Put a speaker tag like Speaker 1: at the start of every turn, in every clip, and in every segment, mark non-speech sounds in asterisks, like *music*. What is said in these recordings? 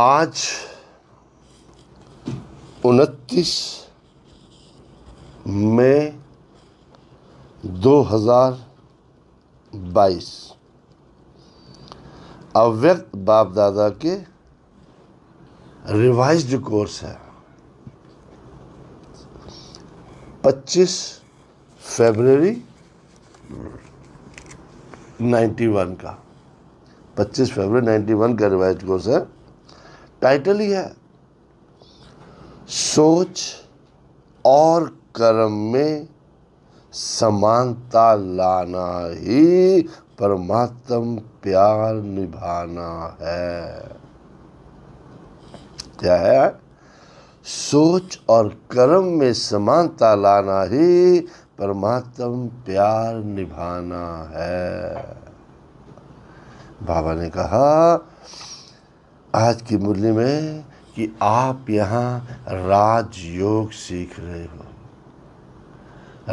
Speaker 1: आज उनतीस मई दो हजार बाईस अव्यक्त बाप दादा के रिवाइज कोर्स है 25 फरवरी 91 का 25 फरवरी 91 का रिवाइज कोर्स है टाइटल ही है सोच और कर्म में समानता लाना ही परमात्म प्यार निभाना है क्या है सोच और कर्म में समानता लाना ही परमात्म प्यार निभाना है बाबा ने कहा आज की मुरली में कि आप यहाँ राजयोग सीख रहे हो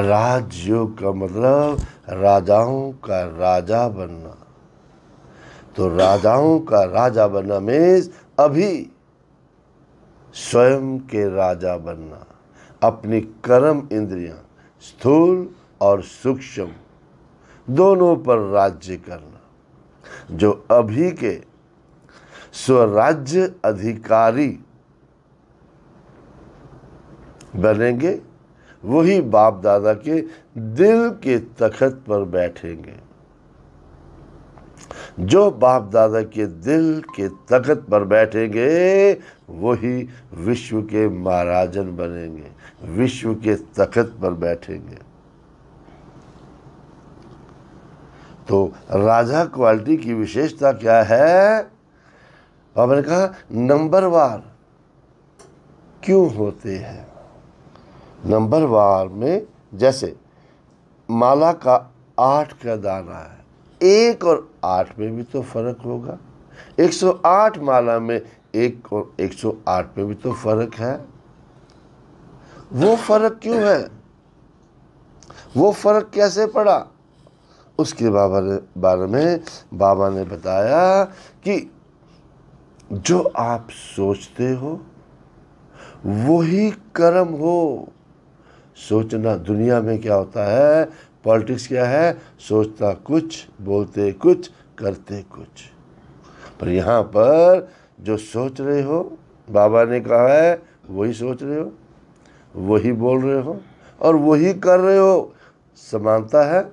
Speaker 1: राजयोग का मतलब राजाओं का राजा बनना तो राजाओं का राजा बनना मीन्स अभी स्वयं के राजा बनना अपनी कर्म इंद्रियां स्थूल और सूक्ष्म दोनों पर राज्य करना जो अभी के स्वराज्य अधिकारी बनेंगे वही बाप दादा के दिल के तखत पर बैठेंगे जो बाप दादा के दिल के तखत पर बैठेंगे वही विश्व के महाराजन बनेंगे विश्व के तखत पर बैठेंगे तो राजा क्वालिटी की विशेषता क्या है और मैंने कहा नंबर वार क्यों होते हैं नंबर वार में जैसे माला का आठ का दाना है एक और आठ में भी तो फ़र्क होगा 108 माला में एक और 108 में भी तो फ़र्क है वो फ़र्क क्यों है वो फ़र्क कैसे पड़ा उसके बाबा ने बारे में बाबा ने बताया कि जो आप सोचते हो वही कर्म हो सोचना दुनिया में क्या होता है पॉलिटिक्स क्या है सोचता कुछ बोलते कुछ करते कुछ पर यहाँ पर जो सोच रहे हो बाबा ने कहा है वही सोच रहे हो वही बोल रहे हो और वही कर रहे हो समानता है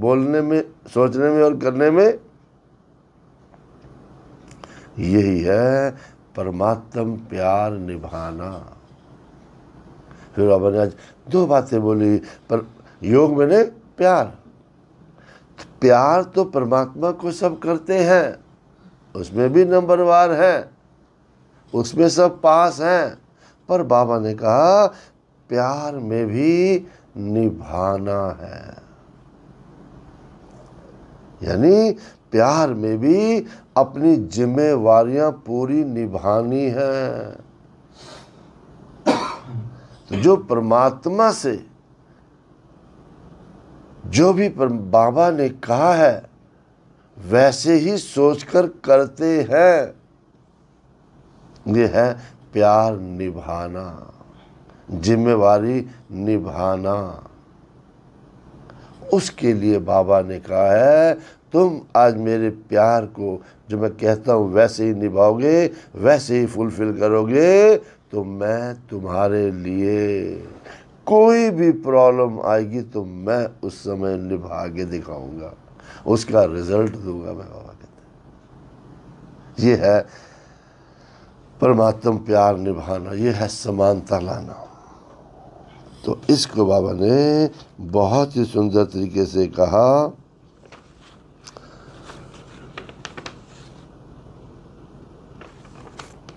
Speaker 1: बोलने में सोचने में और करने में यही है परमात्म प्यार निभाना फिर बाबा ने आज दो बातें बोली पर योग में नहीं प्यार प्यार तो परमात्मा को सब करते हैं उसमें भी नंबरवार है उसमें सब पास हैं पर बाबा ने कहा प्यार में भी निभाना है यानी प्यार में भी अपनी जिम्मेवार पूरी निभानी है तो जो परमात्मा से जो भी बाबा ने कहा है वैसे ही सोचकर करते हैं ये है प्यार निभाना जिम्मेवारी निभाना उसके लिए बाबा ने कहा है तुम आज मेरे प्यार को जो मैं कहता हूँ वैसे ही निभाओगे वैसे ही फुलफिल करोगे तो मैं तुम्हारे लिए कोई भी प्रॉब्लम आएगी तो मैं उस समय निभा के दिखाऊंगा उसका रिजल्ट दूंगा मैं बाबा कहते ये है परमात्म प्यार निभाना ये है समानता लाना तो इसको बाबा ने बहुत ही सुंदर तरीके से कहा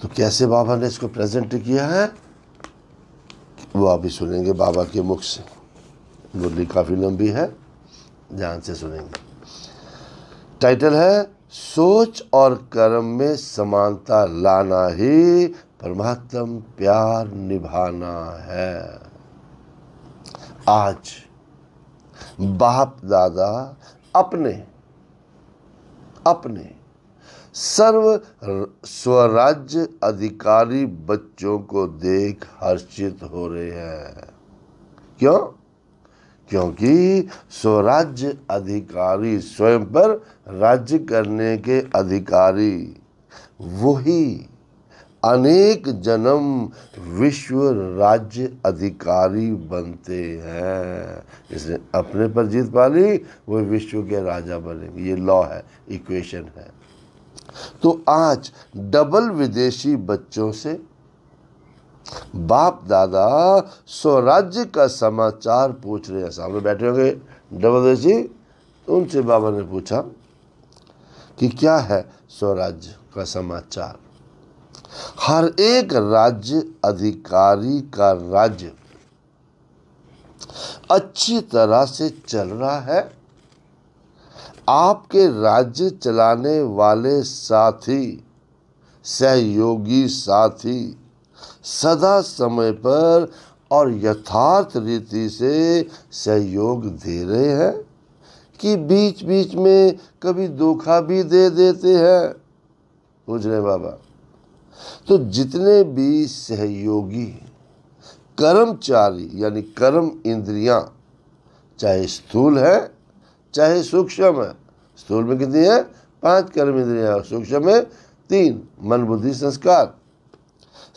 Speaker 1: तो कैसे बाबा ने इसको प्रेजेंट किया है वो अभी सुनेंगे बाबा के मुख से मुरली काफ़ी लंबी है ध्यान से सुनेंगे टाइटल है सोच और कर्म में समानता लाना ही परमात्म प्यार निभाना है आज बाप दादा अपने अपने सर्व स्वराज्य अधिकारी बच्चों को देख हर्षित हो रहे हैं क्यों क्योंकि स्वराज्य अधिकारी स्वयं पर राज्य करने के अधिकारी वही अनेक जन्म विश्व राज्य अधिकारी बनते हैं इसने अपने पर जीत पा ली वो विश्व के राजा बनेंगे ये लॉ है इक्वेशन है तो आज डबल विदेशी बच्चों से बाप दादा स्वराज्य का समाचार पूछ रहे हैं सामने बैठे होंगे डबल विदेशी तो उनसे बाबा ने पूछा कि क्या है स्वराज्य का समाचार हर एक राज्य अधिकारी का राज्य अच्छी तरह से चल रहा है आपके राज्य चलाने वाले साथी सहयोगी साथी सदा समय पर और यथार्थ रीति से सहयोग दे रहे हैं कि बीच बीच में कभी धोखा भी दे देते हैं पूछ रहे बाबा तो जितने भी सहयोगी कर्मचारी यानी कर्म इंद्रियां चाहे स्थूल है चाहे सूक्ष्म है स्थूल में कितनी है पांच कर्म इंद्रिया और सूक्ष्म में तीन मन बुद्धि संस्कार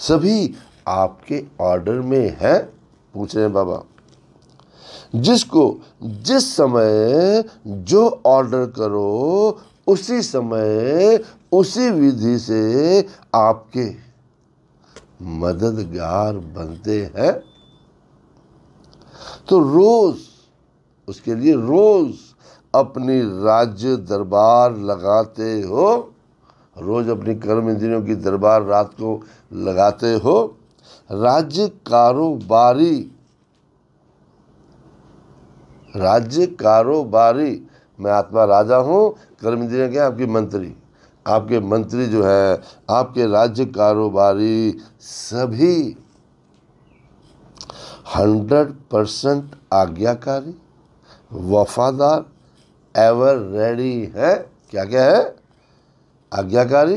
Speaker 1: सभी आपके ऑर्डर में है पूछ रहे हैं बाबा जिसको जिस समय जो ऑर्डर करो उसी समय उसी विधि से आपके मददगार बनते हैं तो रोज उसके लिए रोज़ अपनी राज्य दरबार लगाते हो रोज अपनी कर्म इंद्रियों की दरबार रात को लगाते हो राज्य कारोबारी राज्य कारोबारी मैं आत्मा राजा हूँ कर्म इंद्रियों क्या आपकी मंत्री आपके मंत्री जो हैं आपके राज्य कारोबारी सभी हंड्रेड परसेंट आज्ञाकारी वफादार एवर रेडी है क्या क्या है आज्ञाकारी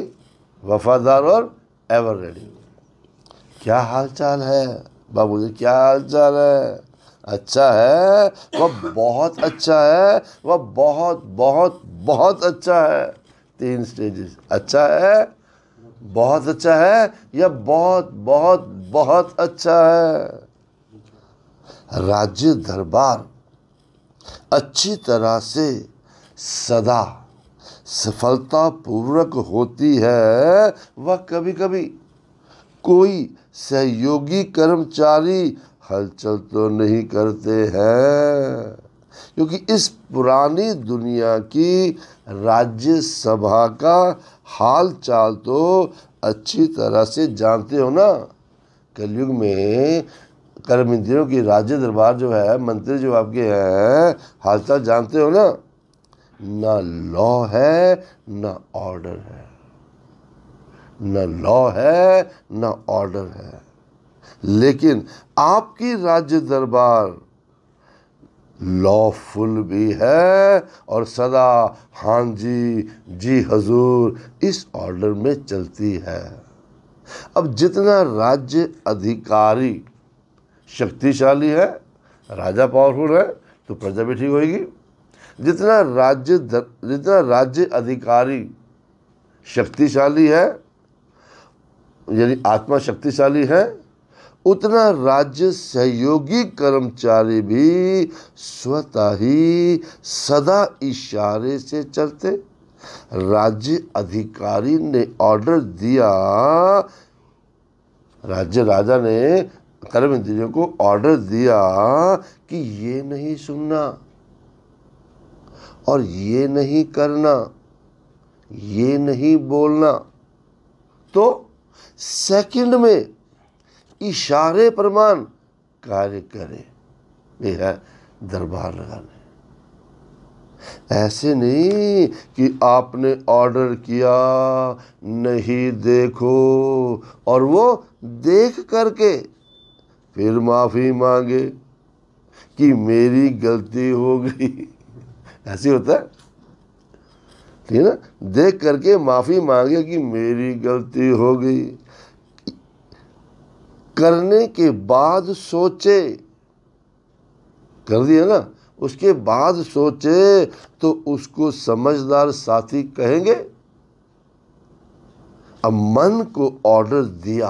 Speaker 1: वफादार और एवर रेडी क्या हालचाल है बाबू जी क्या हालचाल है अच्छा है वह बहुत अच्छा है वह बहुत बहुत बहुत अच्छा है तीन स्टेजेस अच्छा है बहुत अच्छा है या बहुत बहुत बहुत अच्छा है राज्य दरबार अच्छी तरह से सदा सफलतापूर्वक होती है वह कभी कभी कोई सहयोगी कर्मचारी हलचल तो नहीं करते हैं क्योंकि इस पुरानी दुनिया की राज्यसभा का हाल चाल तो अच्छी तरह से जानते हो ना कलयुग में कर्म इंद्रियों की राज्य दरबार जो है मंत्री जो आपके हैं हालचाल जानते हो ना ना लॉ है ना ऑर्डर है ना लॉ है ना ऑर्डर है लेकिन आपकी राज्य दरबार लॉफुल भी है और सदा हाँ जी जी हजूर इस ऑर्डर में चलती है अब जितना राज्य अधिकारी शक्तिशाली है राजा पावरफुल है तो प्रजा भी ठीक होगी जितना राज्य जितना राज्य अधिकारी शक्तिशाली है यानी आत्मा शक्तिशाली है उतना राज्य सहयोगी कर्मचारी भी स्वतः ही सदा इशारे से चलते राज्य अधिकारी ने ऑर्डर दिया राज्य राजा ने कर्म इंद्रियों को ऑर्डर दिया कि ये नहीं सुनना और ये नहीं करना ये नहीं बोलना तो सेकंड में इशारे प्रमाण कार्य करे ये है दरबार लगाने ऐसे नहीं कि आपने ऑर्डर किया नहीं देखो और वो देख करके फिर माफ़ी मांगे कि मेरी गलती हो गई ऐसे होता है ठीक है ना देख करके माफ़ी मांगे कि मेरी गलती हो गई करने के बाद सोचे कर दिया ना उसके बाद सोचे तो उसको समझदार साथी कहेंगे अब मन को ऑर्डर दिया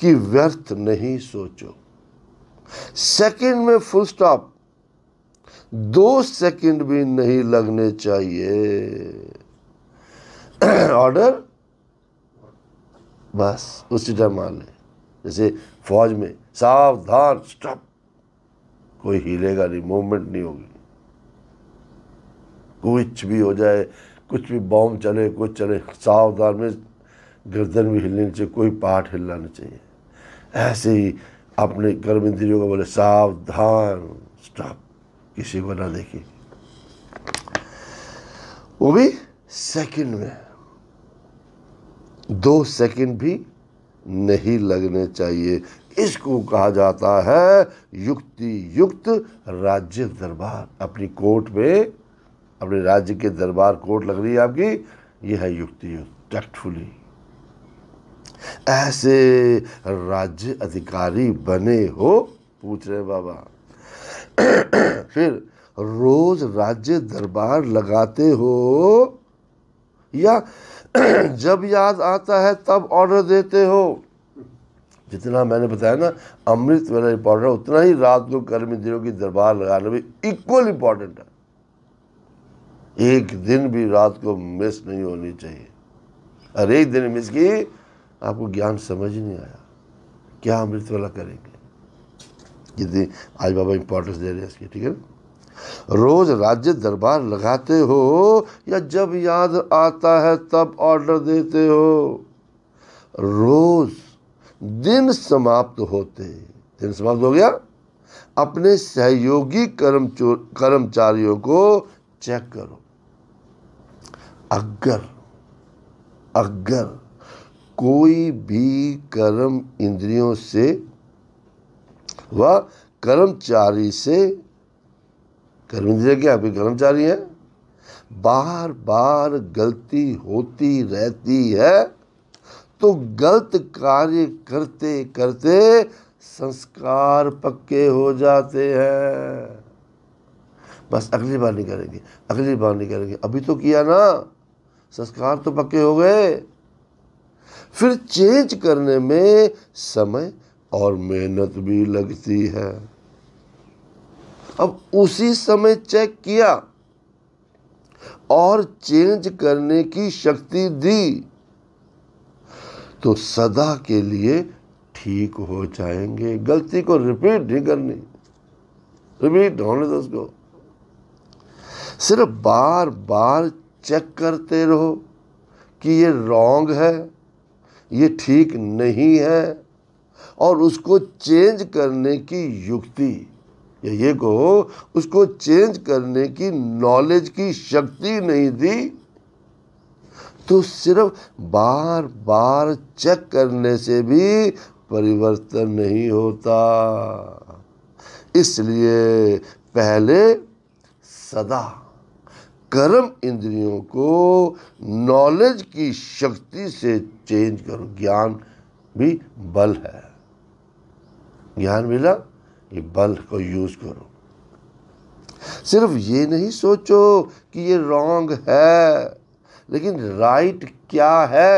Speaker 1: कि व्यर्थ नहीं सोचो सेकंड में फुल स्टॉप दो सेकंड भी नहीं लगने चाहिए ऑर्डर *clears throat* बस उसी टाइम मान लें जैसे फौज में सावधान स्टॉप कोई हिलेगा नहीं मूवमेंट नहीं होगी कुछ भी हो जाए कुछ भी बॉम्ब चले कुछ चले सावधान में गर्दन भी हिलनी चाहिए कोई पार्ट हिलना नहीं चाहिए ऐसे ही अपने कर्म इंद्रियों को बोले सावधान स्टॉप किसी को ना देखे वो भी सेकंड में दो सेकंड भी नहीं लगने चाहिए इसको कहा जाता है युक्ति युक्त राज्य दरबार अपनी कोर्ट में अपने राज्य के दरबार कोर्ट लग रही है आपकी यह है युक्ति युक्त टैक्टफुली ऐसे राज्य अधिकारी बने हो पूछ रहे बाबा *clears throat* फिर रोज राज्य दरबार लगाते हो या *clears throat* जब याद आता है तब ऑर्डर देते हो जितना मैंने बताया ना अमृत वेला इंपॉर्टेंट है उतना ही रात को कर्मी दिनों की दरबार लगाना भी इक्वल इंपॉर्टेंट है एक दिन भी रात को मिस नहीं होनी चाहिए और एक दिन मिस की आपको ज्ञान समझ नहीं आया क्या अमृत वाला करेंगे जितनी आज बाबा इंपॉर्टेंस दे रहे हैं इसकी ठीक है ना रोज राज्य दरबार लगाते हो या जब याद आता है तब ऑर्डर देते हो रोज दिन समाप्त होते दिन समाप्त हो गया अपने सहयोगी कर्म कर्मचारियों को चेक करो अगर अगर कोई भी कर्म इंद्रियों से व कर्मचारी से कर्म इंद्रिया क्या अभी कर्मचारी हैं बार बार गलती होती रहती है तो गलत कार्य करते करते संस्कार पक्के हो जाते हैं बस अगली बार नहीं करेंगे अगली बार नहीं करेंगे अभी तो किया ना संस्कार तो पक्के हो गए फिर चेंज करने में समय और मेहनत भी लगती है अब उसी समय चेक किया और चेंज करने की शक्ति दी तो सदा के लिए ठीक हो जाएंगे गलती को रिपीट नहीं करनी रिपीट होने दो उसको सिर्फ बार बार चेक करते रहो कि ये रॉन्ग है ये ठीक नहीं है और उसको चेंज करने की युक्ति या ये कहो उसको चेंज करने की नॉलेज की शक्ति नहीं दी तो सिर्फ बार बार चेक करने से भी परिवर्तन नहीं होता इसलिए पहले सदा कर्म इंद्रियों को नॉलेज की शक्ति से चेंज करो ज्ञान भी बल है ज्ञान मिला ये बल को यूज करो सिर्फ ये नहीं सोचो कि ये रॉन्ग है लेकिन राइट क्या है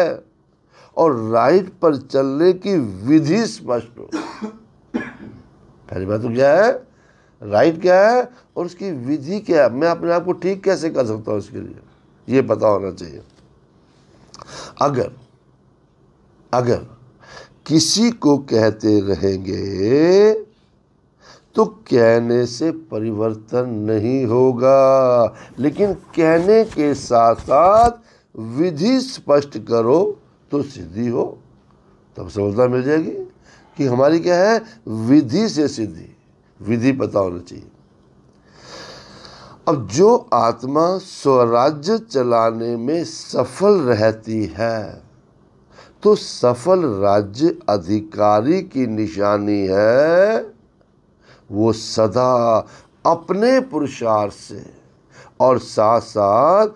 Speaker 1: और राइट पर चलने की विधि स्पष्ट हो *coughs* पहली बात तो क्या है राइट क्या है और उसकी विधि क्या है मैं अपने आप को ठीक कैसे कर सकता हूँ उसके लिए ये पता होना चाहिए अगर अगर किसी को कहते रहेंगे तो कहने से परिवर्तन नहीं होगा लेकिन कहने के साथ साथ विधि स्पष्ट करो तो सिद्धि हो तब सफलता मिल जाएगी कि हमारी क्या है विधि से सिद्धि विधि पता होना चाहिए अब जो आत्मा स्वराज्य चलाने में सफल रहती है तो सफल राज्य अधिकारी की निशानी है वो सदा अपने पुरुषार्थ से और साथ साथ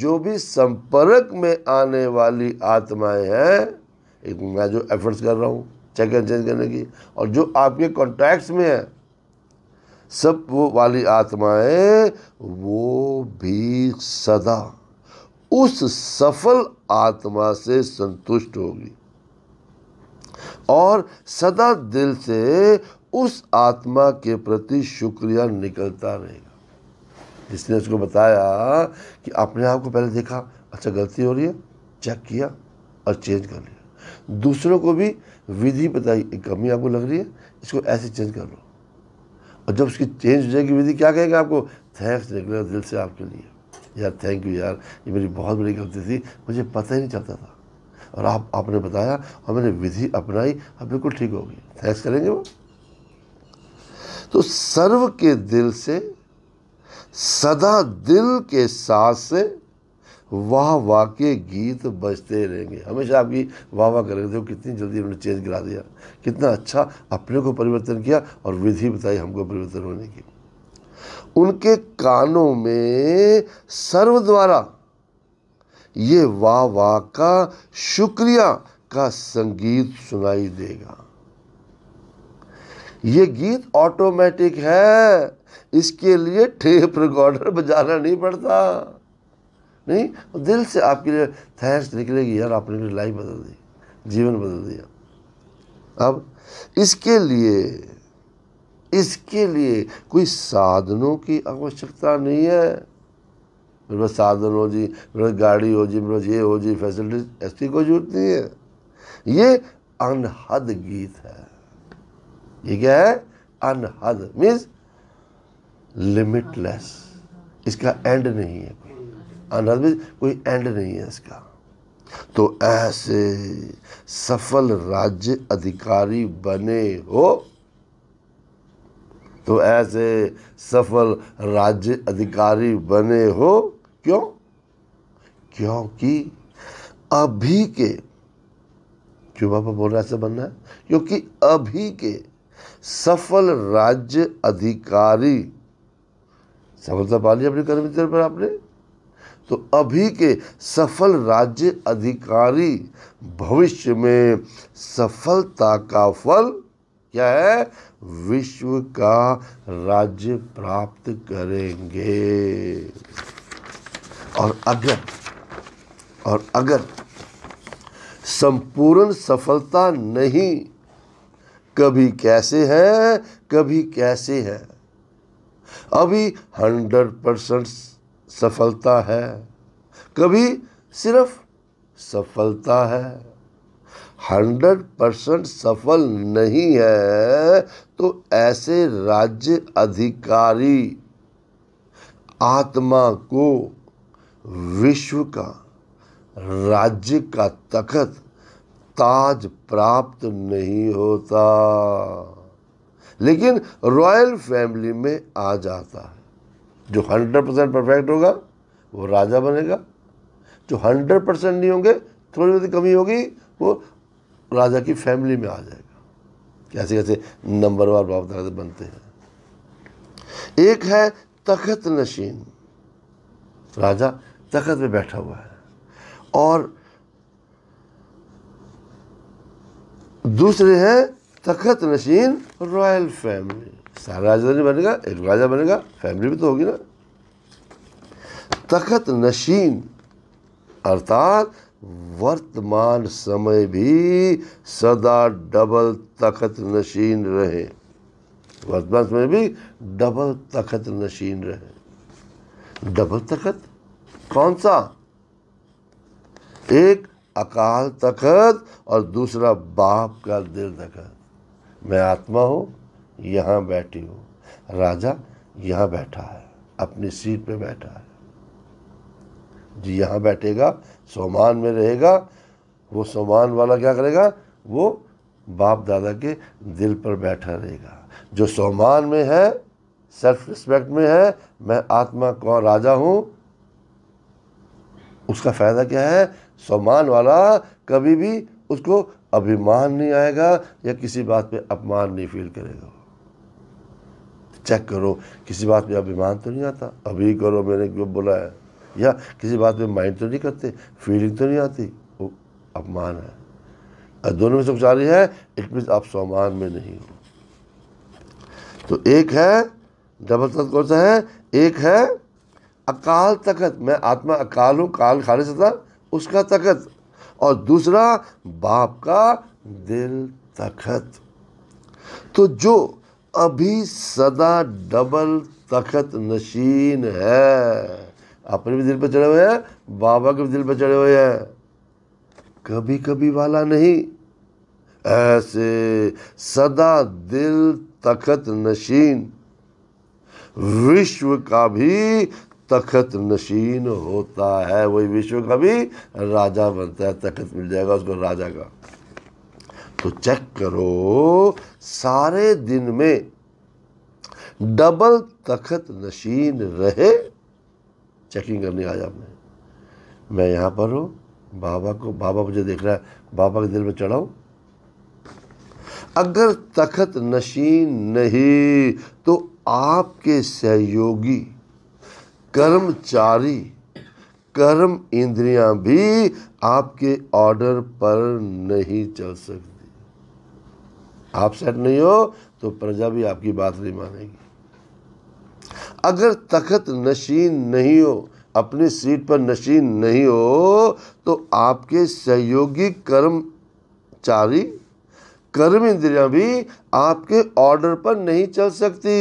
Speaker 1: जो भी संपर्क में आने वाली आत्माएं हैं एक मैं जो एफर्ट्स कर रहा हूँ चेक एंड चेंज करने की और जो आपके कॉन्टैक्ट्स में है सब वो वाली आत्माएं वो भी सदा उस सफल आत्मा से संतुष्ट होगी और सदा दिल से उस आत्मा के प्रति शुक्रिया निकलता रहेगा जिसने उसको बताया कि अपने आप को पहले देखा अच्छा गलती हो रही है चेक किया और चेंज कर लिया दूसरों को भी विधि बताई कमी आपको लग रही है इसको ऐसे चेंज कर लो और जब उसकी चेंज हो जाएगी विधि क्या कहेगा आपको थैंक्स निकलेगा दिल से आपके लिए यार थैंक यू यार ये मेरी बहुत बड़ी गलती थी मुझे पता ही नहीं चलता था और आप आपने बताया और मैंने विधि अपनाई अब बिल्कुल ठीक होगी थैंक्स करेंगे वो तो सर्व के दिल से सदा दिल के साथ से वाह वाह के गीत बजते रहेंगे हमेशा आपकी वाह वाह करेंगे देखो कितनी जल्दी हमने चेंज करा दिया कितना अच्छा अपने को परिवर्तन किया और विधि बताई हमको परिवर्तन होने की उनके कानों में सर्व द्वारा ये वाह वाह का शुक्रिया का संगीत सुनाई देगा ये गीत ऑटोमेटिक है इसके लिए टेप रिकॉर्डर बजाना नहीं पड़ता नहीं दिल से आपके लिए थैंक्स निकलेगी यार आपने मेरी लाइफ बदल दी जीवन बदल दिया अब इसके लिए इसके लिए कोई साधनों की आवश्यकता नहीं है मेरे पास साधन हो जी मेरे पास गाड़ी हो जी मेरे पास ये हो जी फैसिलिटीज ऐसी कोई जरूरत नहीं है ये अनहद गीत है ये क्या है अनहद मीन्स लिमिटलेस इसका एंड नहीं है अनहद कोई एंड नहीं है इसका तो ऐसे सफल राज्य अधिकारी बने हो तो ऐसे सफल राज्य अधिकारी बने हो क्यों क्योंकि अभी के क्यों बाबा बोल रहा ऐसे बनना है क्योंकि अभी के सफल राज्य अधिकारी सफलता पा ली अपने कर्मचारी पर आपने तो अभी के सफल राज्य अधिकारी भविष्य में सफलता का फल क्या है विश्व का राज्य प्राप्त करेंगे और अगर और अगर संपूर्ण सफलता नहीं कभी कैसे है कभी कैसे है अभी हंड्रेड परसेंट सफलता है कभी सिर्फ सफलता है हंड्रेड परसेंट सफल नहीं है तो ऐसे राज्य अधिकारी आत्मा को विश्व का राज्य का तखत ताज प्राप्त नहीं होता लेकिन रॉयल फैमिली में आ जाता है जो हंड्रेड परसेंट परफेक्ट होगा वो राजा बनेगा जो हंड्रेड परसेंट नहीं होंगे थोड़ी बहुत कमी होगी वो राजा की फैमिली में आ जाएगा कैसे कैसे नंबरवार बाप दादा तो बनते हैं एक है तखत नशीन राजा तखत पे बैठा हुआ है और दूसरे हैं तखत नशीन रॉयल फैमिली सारा नहीं बनेगा एक राजा बनेगा फैमिली भी तो होगी ना तखत नशीन अर्थात वर्तमान समय भी सदा डबल तखत नशीन रहे वर्तमान समय भी डबल तखत नशीन रहे डबल तखत कौन सा एक अकाल तखत और दूसरा बाप का दिल तखत मैं आत्मा हूं यहाँ बैठी हो राजा यहाँ बैठा है अपनी सीट पे बैठा है जी यहाँ बैठेगा सोमान में रहेगा वो सोमान वाला क्या करेगा वो बाप दादा के दिल पर बैठा रहेगा जो सोमान में है सेल्फ रिस्पेक्ट में है मैं आत्मा का राजा हूँ उसका फ़ायदा क्या है सोमान वाला कभी भी उसको अभिमान नहीं आएगा या किसी बात पे अपमान नहीं फील करेगा चेक करो किसी बात में अभिमान तो नहीं आता अभी करो मैंने क्यों बोला है या किसी बात में माइंड तो नहीं करते फीलिंग तो नहीं आती वो अपमान है दोनों में से कुछ आ रही है एक मीन आप सामान में नहीं हो तो एक है डबल तख्त कौन सा है एक है अकाल तखत मैं आत्मा अकाल हूँ काल खाली सतह उसका तखत और दूसरा बाप का दिल तखत तो जो अभी सदा डबल तखत नशीन है अपने भी दिल पर चढ़े हुए हैं बाबा के भी दिल पर चढ़े हुए हैं कभी कभी वाला नहीं ऐसे सदा दिल तखत नशीन विश्व का भी तखत नशीन होता है वही विश्व का भी राजा बनता है तखत मिल जाएगा उसको राजा का तो चेक करो सारे दिन में डबल तखत नशीन रहे चेकिंग करने आया मैं मैं यहाँ पर हूँ बाबा को बाबा मुझे देख रहा है बाबा के दिल में चढ़ाऊ अगर तखत नशीन नहीं तो आपके सहयोगी कर्मचारी कर्म इंद्रियां भी आपके ऑर्डर पर नहीं चल सकती आप सेट नहीं हो तो प्रजा भी आपकी बात नहीं मानेगी अगर तखत नशीन नहीं हो अपनी सीट पर नशीन नहीं हो तो आपके सहयोगी कर्मचारी कर्म इंद्रियां भी आपके ऑर्डर पर नहीं चल सकती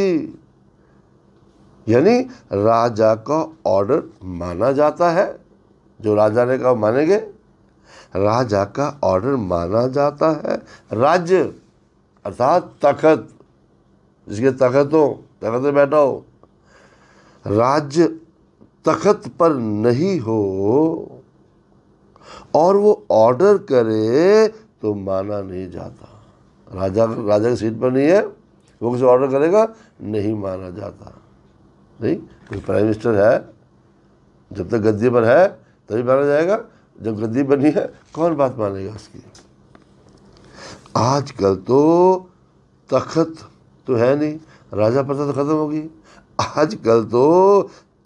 Speaker 1: यानी राजा का ऑर्डर माना जाता है जो राजा ने कहा मानेंगे राजा का ऑर्डर माना जाता है राज्य अर्थात तखत जिसके तखत हो तखत में बैठा हो राज्य तखत पर नहीं हो और वो ऑर्डर करे तो माना नहीं जाता राजा राजा की सीट पर नहीं है वो किसी ऑर्डर करेगा नहीं माना जाता नहीं कोई प्राइम मिनिस्टर है जब तक गद्दी पर है तभी माना जाएगा जब गद्दी पर नहीं है कौन बात मानेगा उसकी आजकल तो तख्त तो है नहीं राजा प्रथा तो ख़त्म होगी आजकल तो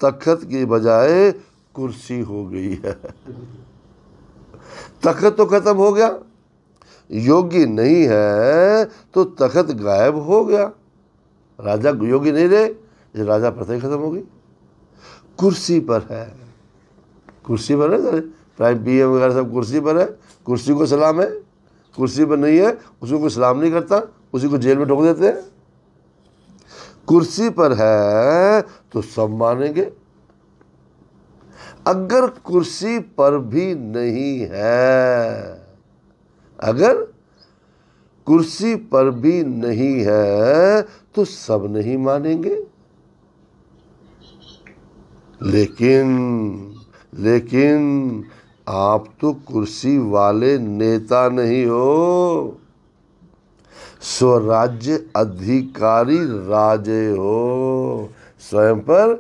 Speaker 1: तख्त की बजाय कुर्सी हो गई है तख्त तो ख़त्म हो गया योगी नहीं है तो तखत गायब हो गया राजा योगी नहीं रहे राजा प्रथा ही खत्म हो गई कुर्सी पर है कुर्सी पर है सर प्राइम पी एम वगैरह सब कुर्सी पर है कुर्सी को सलाम है कुर्सी पर नहीं है उसको कोई सलाम नहीं करता उसी को जेल में ठोक देते हैं कुर्सी पर है तो सब मानेंगे अगर कुर्सी पर भी नहीं है अगर कुर्सी पर भी नहीं है तो सब नहीं मानेंगे लेकिन लेकिन आप तो कुर्सी वाले नेता नहीं हो स्वराज्य अधिकारी राजे हो स्वयं पर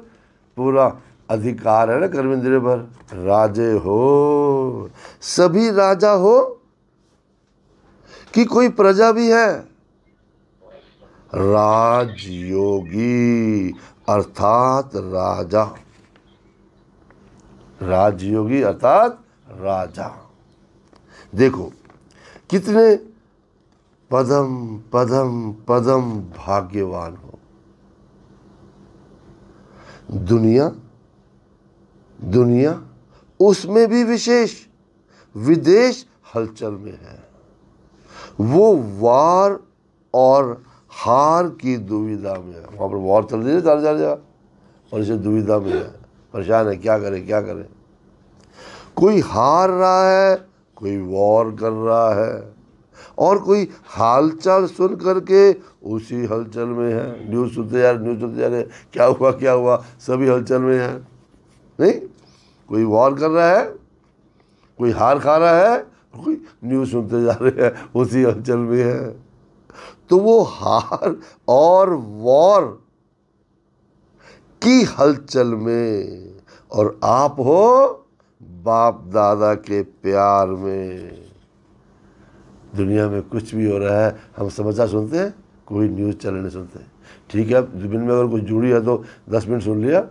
Speaker 1: पूरा अधिकार है ना कर्मेंद्र पर राजे हो सभी राजा हो कि कोई प्रजा भी है राजयोगी अर्थात राजा राजयोगी अर्थात राजा देखो कितने पदम पदम पदम भाग्यवान हो दुनिया दुनिया उसमें भी विशेष विदेश हलचल में है वो वार और हार की दुविधा में है वहां पर वार चल रही है चार चार जगह और इसे दुविधा में है परेशान है क्या करें क्या करें कोई हार रहा है कोई वॉर कर रहा है और कोई हालचाल सुन करके उसी हलचल में है न्यूज़ सुनते जा रहे न्यूज़ सुनते जा रहे क्या हुआ क्या हुआ सभी हलचल में है नहीं कोई वॉर कर रहा है कोई हार खा रहा है कोई न्यूज़ सुनते जा रहे हैं उसी हलचल में है तो वो हार और वॉर की हलचल में और आप हो बाप दादा के प्यार में दुनिया में कुछ भी हो रहा है हम समाचार सुनते हैं कोई न्यूज़ चैनल नहीं सुनते ठीक है जमीन में अगर कुछ जुड़ी है तो दस मिनट सुन लिया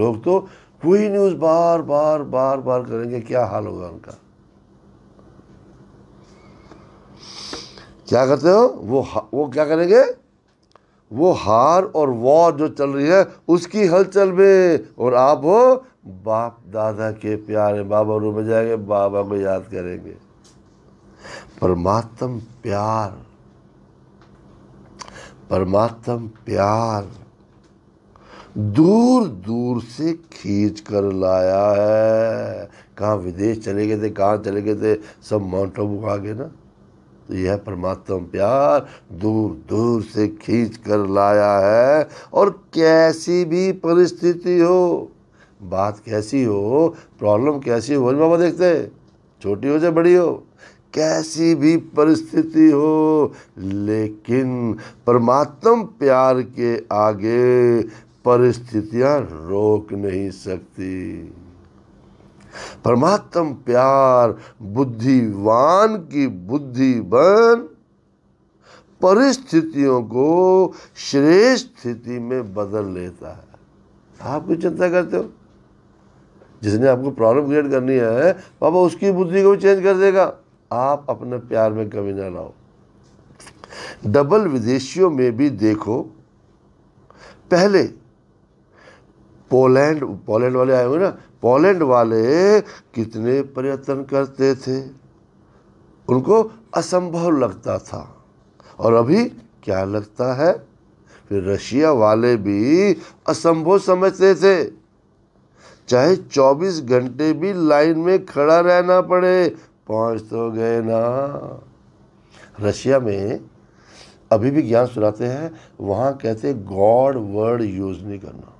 Speaker 1: लोग तो कोई न्यूज़ बार बार बार बार करेंगे क्या हाल होगा उनका क्या करते हो वो वो क्या करेंगे वो हार और वॉर जो चल रही है उसकी हलचल में और आप हो बाप दादा के प्यारे बाबा में जाएंगे बाबा को याद करेंगे परमात्म प्यार परमात्म प्यार दूर दूर से खींच कर लाया है कहाँ विदेश चले गए थे कहाँ चले गए थे सब माउंट आबू आ गए ना तो यह परमात्म प्यार दूर दूर से खींच कर लाया है और कैसी भी परिस्थिति हो बात कैसी हो प्रॉब्लम कैसी हो बाबा देखते हैं छोटी हो चाहे बड़ी हो कैसी भी परिस्थिति हो लेकिन परमात्म प्यार के आगे परिस्थितियां रोक नहीं सकती परमात्म प्यार बुद्धिवान की बुद्धि बन परिस्थितियों को श्रेष्ठ स्थिति में बदल लेता है आप कुछ चिंता करते हो जिसने आपको प्रॉब्लम क्रिएट करनी है पापा उसकी बुद्धि को भी चेंज कर देगा आप अपने प्यार में कमी ना लाओ डबल विदेशियों में भी देखो पहले पोलैंड पोलैंड वाले आए हुए ना पोलैंड वाले कितने प्रयत्न करते थे उनको असंभव लगता था और अभी क्या लगता है फिर रशिया वाले भी असंभव समझते थे चाहे 24 घंटे भी लाइन में खड़ा रहना पड़े पहुंच तो गए ना रशिया में अभी भी ज्ञान सुनाते हैं वहां कहते गॉड वर्ड यूज़ नहीं करना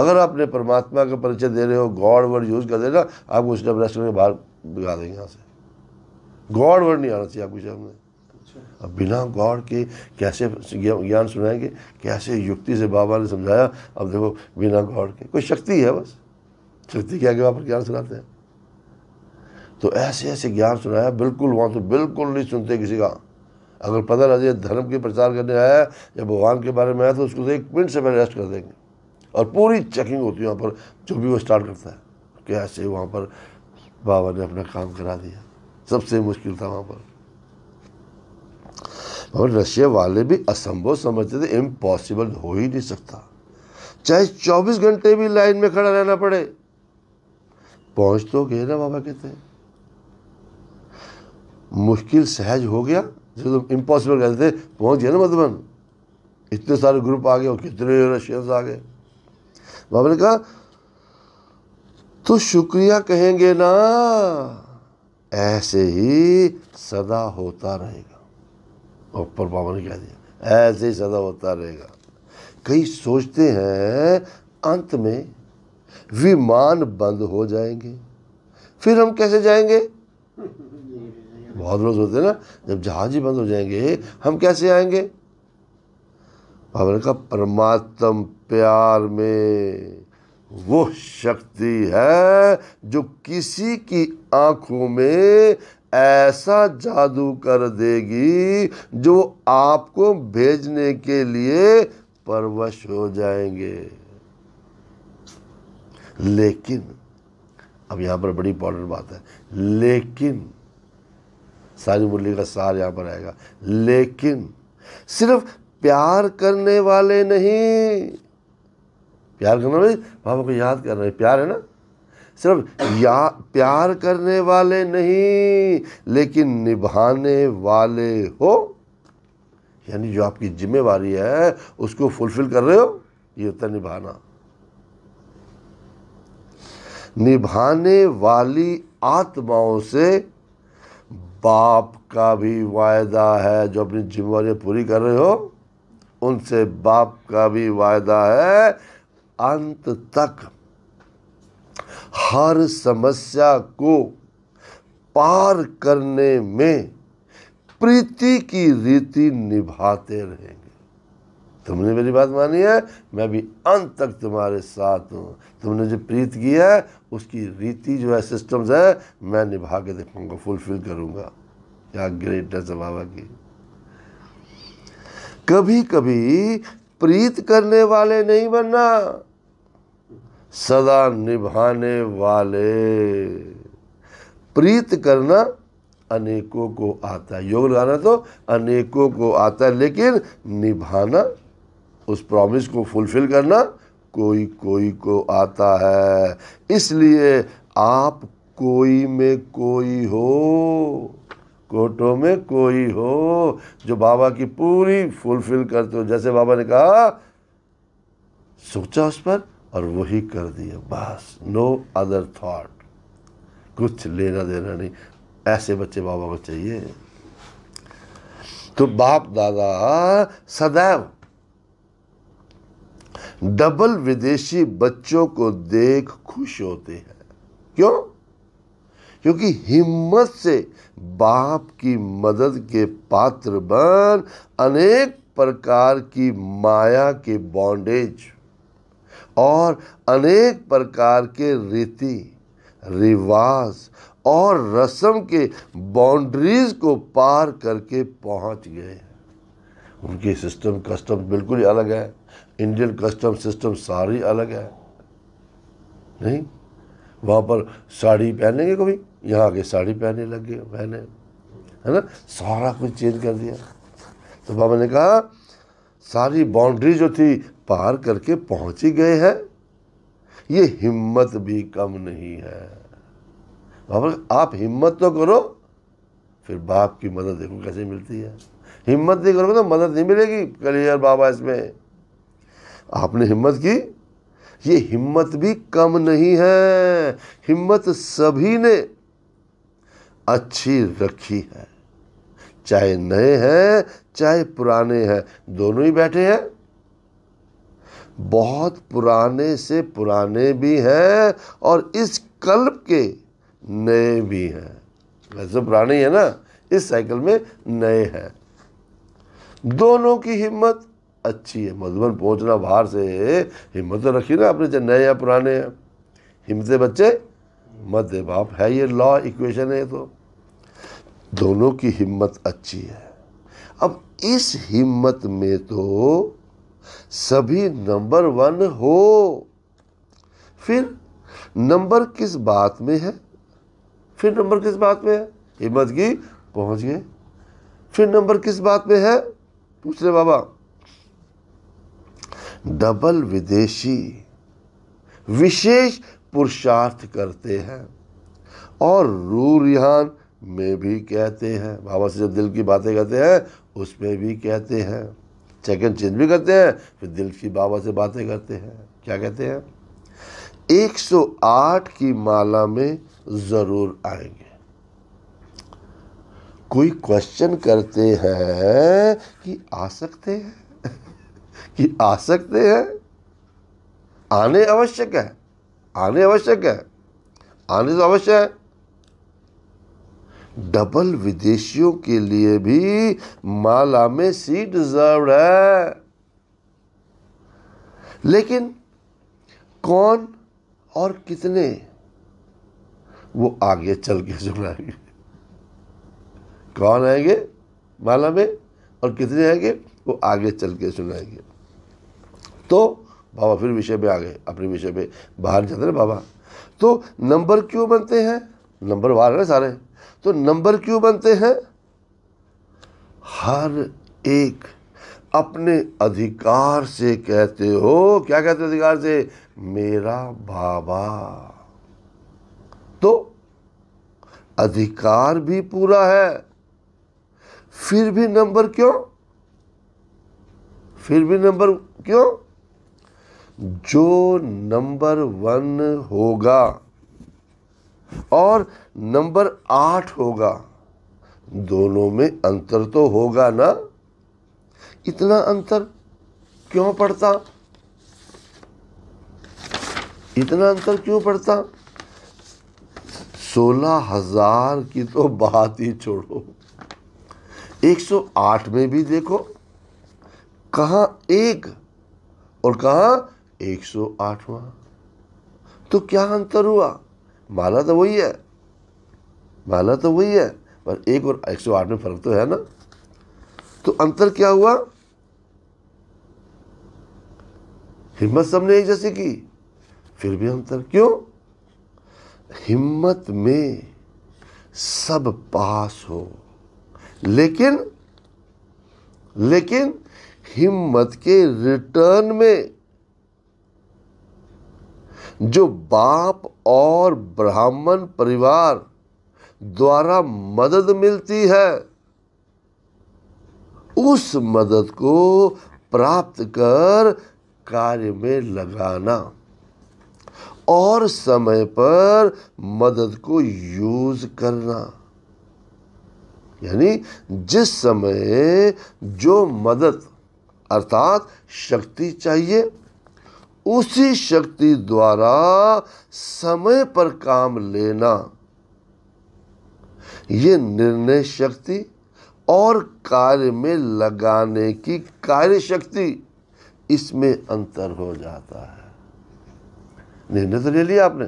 Speaker 1: अगर आपने परमात्मा का परिचय दे रहे हो गॉड वर्ड यूज़ कर देना आप उस रेस्टोरेंट के बाहर बिगा देंगे यहाँ से गॉड वर्ड नहीं आना चाहिए आपके सामने अब बिना गौर के कैसे ज्ञान सुनाएंगे कैसे युक्ति से बाबा ने समझाया अब देखो बिना गौर के कोई शक्ति है बस शक्ति के आगे पर ज्ञान सुनाते हैं तो ऐसे ऐसे ज्ञान सुनाया बिल्कुल वहाँ तो बिल्कुल नहीं सुनते किसी का अगर पता लगे धर्म के प्रचार करने आया है या भगवान के बारे में आया तो उसको तो एक मिनट से पहले रेस्ट कर देंगे और पूरी चेकिंग होती है वहाँ पर जो भी वो स्टार्ट करता है कैसे वहाँ पर बाबा ने अपना काम करा दिया सबसे मुश्किल था वहाँ पर और रशिया वाले भी असंभव समझते थे इम्पॉसिबल हो ही नहीं सकता चाहे 24 घंटे भी लाइन में खड़ा रहना पड़े पहुंच तो गए ना बाबा कहते हैं मुश्किल सहज हो गया जो तुम इम्पॉसिबल कहते थे पहुंच गए ना मधुबन इतने सारे ग्रुप आ गए और कितने रशियंस आ गए बाबा ने कहा तो शुक्रिया कहेंगे ना ऐसे ही सदा होता रहेगा और परमात्मा ने कह दिया ऐसे ही सदा होता रहेगा कई सोचते हैं अंत में विमान बंद हो जाएंगे फिर हम कैसे जाएंगे बहुत रोज होते हैं ना जब जहाज ही बंद हो जाएंगे हम कैसे आएंगे बाबा ने कहा परमात्म प्यार में वो शक्ति है जो किसी की आंखों में ऐसा जादू कर देगी जो आपको भेजने के लिए परवश हो जाएंगे लेकिन अब यहां पर बड़ी इंपॉर्टेंट बात है लेकिन सारी मुरली का सार यहां पर आएगा लेकिन सिर्फ प्यार करने वाले नहीं प्यार करने वाले बाबा को याद कर रहे प्यार है ना सिर्फ या प्यार करने वाले नहीं लेकिन निभाने वाले हो यानी जो आपकी जिम्मेवारी है उसको फुलफिल कर रहे हो ये होता है निभाना निभाने वाली आत्माओं से बाप का भी वायदा है जो अपनी जिम्मेवारी पूरी कर रहे हो उनसे बाप का भी वायदा है अंत तक हर समस्या को पार करने में प्रीति की रीति निभाते रहेंगे तुमने मेरी बात मानी है मैं भी अंत तक तुम्हारे साथ हूँ तुमने जो प्रीत की है उसकी रीति जो है सिस्टम्स है मैं निभा के देखूंगा फुलफिल करूंगा क्या ग्रेटनेस है बाबा की कभी कभी प्रीत करने वाले नहीं बनना सदा निभाने वाले प्रीत करना अनेकों को आता है योग लगाना तो अनेकों को आता है लेकिन निभाना उस प्रॉमिस को फुलफिल करना कोई कोई को आता है इसलिए आप कोई में कोई हो कोटों में कोई हो जो बाबा की पूरी फुलफिल करते हो जैसे बाबा ने कहा सोचा उस पर और वही कर दिया बस नो अदर थाट कुछ लेना देना नहीं ऐसे बच्चे बाबा को चाहिए तो बाप दादा सदैव डबल विदेशी बच्चों को देख खुश होते हैं क्यों क्योंकि हिम्मत से बाप की मदद के पात्र बन अनेक प्रकार की माया के बॉन्डेज और अनेक प्रकार के रीति रिवाज और रस्म के बाउंड्रीज को पार करके पहुंच गए उनके सिस्टम कस्टम बिल्कुल ही अलग है इंडियन कस्टम सिस्टम सारी अलग है नहीं वहाँ पर साड़ी पहनेंगे कभी यहाँ के साड़ी पहनने लग गए पहने है ना सारा कुछ चेंज कर दिया तो बाबा ने कहा सारी बाउंड्री जो थी पार करके पहुंच ही गए हैं ये हिम्मत भी कम नहीं है बाबा आप हिम्मत तो करो फिर बाप की मदद देखो कैसे मिलती है हिम्मत नहीं करोगे तो मदद नहीं मिलेगी यार बाबा इसमें आपने हिम्मत की ये हिम्मत भी कम नहीं है हिम्मत सभी ने अच्छी रखी है चाहे नए हैं चाहे पुराने हैं दोनों ही बैठे हैं बहुत पुराने से पुराने भी हैं और इस कल्प के नए भी हैं वैसे तो पुराने है ना इस साइकिल में नए हैं दोनों की हिम्मत अच्छी है मधुबन पहुंचना बाहर से हिम्मत तो रखी ना आपने चाहे नए या पुराने हैं हिम्मत बच्चे मत दे बाप है ये लॉ इक्वेशन है तो दोनों की हिम्मत अच्छी है अब इस हिम्मत में तो सभी नंबर वन हो फिर नंबर किस बात में है फिर नंबर किस बात में है हिम्मत की पहुंच गए फिर नंबर किस बात में है पूछ रहे बाबा डबल विदेशी विशेष पुरुषार्थ करते हैं और रू रिहान में भी कहते हैं बाबा से जब दिल की बातें कहते हैं उसमें भी कहते हैं चेक एंड चेंज भी करते हैं फिर दिल की बाबा से बातें करते हैं क्या कहते हैं 108 की माला में ज़रूर आएंगे कोई क्वेश्चन करते हैं कि आ सकते हैं *laughs* कि आ सकते हैं आने आवश्यक है आने आवश्यक है आने तो आवश्यक है डबल विदेशियों के लिए भी माला में सीट रिजर्व है लेकिन कौन और कितने वो आगे चल के सुनाएंगे कौन आएंगे माला में और कितने आएंगे वो आगे चल के सुनाएंगे तो बाबा फिर विषय में आ गए अपने विषय में बाहर जाते ना बाबा तो नंबर क्यों बनते हैं नंबर वार है सारे तो नंबर क्यों बनते हैं हर एक अपने अधिकार से कहते हो क्या कहते अधिकार से मेरा बाबा तो अधिकार भी पूरा है फिर भी नंबर क्यों फिर भी नंबर क्यों जो नंबर वन होगा और नंबर आठ होगा दोनों में अंतर तो होगा ना इतना अंतर क्यों पड़ता इतना अंतर क्यों पड़ता सोलह हजार की तो बात ही छोड़ो 108 में भी देखो कहा एक और सौ 108वां तो क्या अंतर हुआ माला तो वही है माला तो वही है पर एक और एक सौ आठ में फर्क तो है ना तो अंतर क्या हुआ हिम्मत सबने एक जैसी की फिर भी अंतर क्यों हिम्मत में सब पास हो लेकिन लेकिन हिम्मत के रिटर्न में जो बाप और ब्राह्मण परिवार द्वारा मदद मिलती है उस मदद को प्राप्त कर कार्य में लगाना और समय पर मदद को यूज करना यानी जिस समय जो मदद अर्थात शक्ति चाहिए उसी शक्ति द्वारा समय पर काम लेना ये निर्णय शक्ति और कार्य में लगाने की कार्य शक्ति इसमें अंतर हो जाता है निर्णय तो ले लिया आपने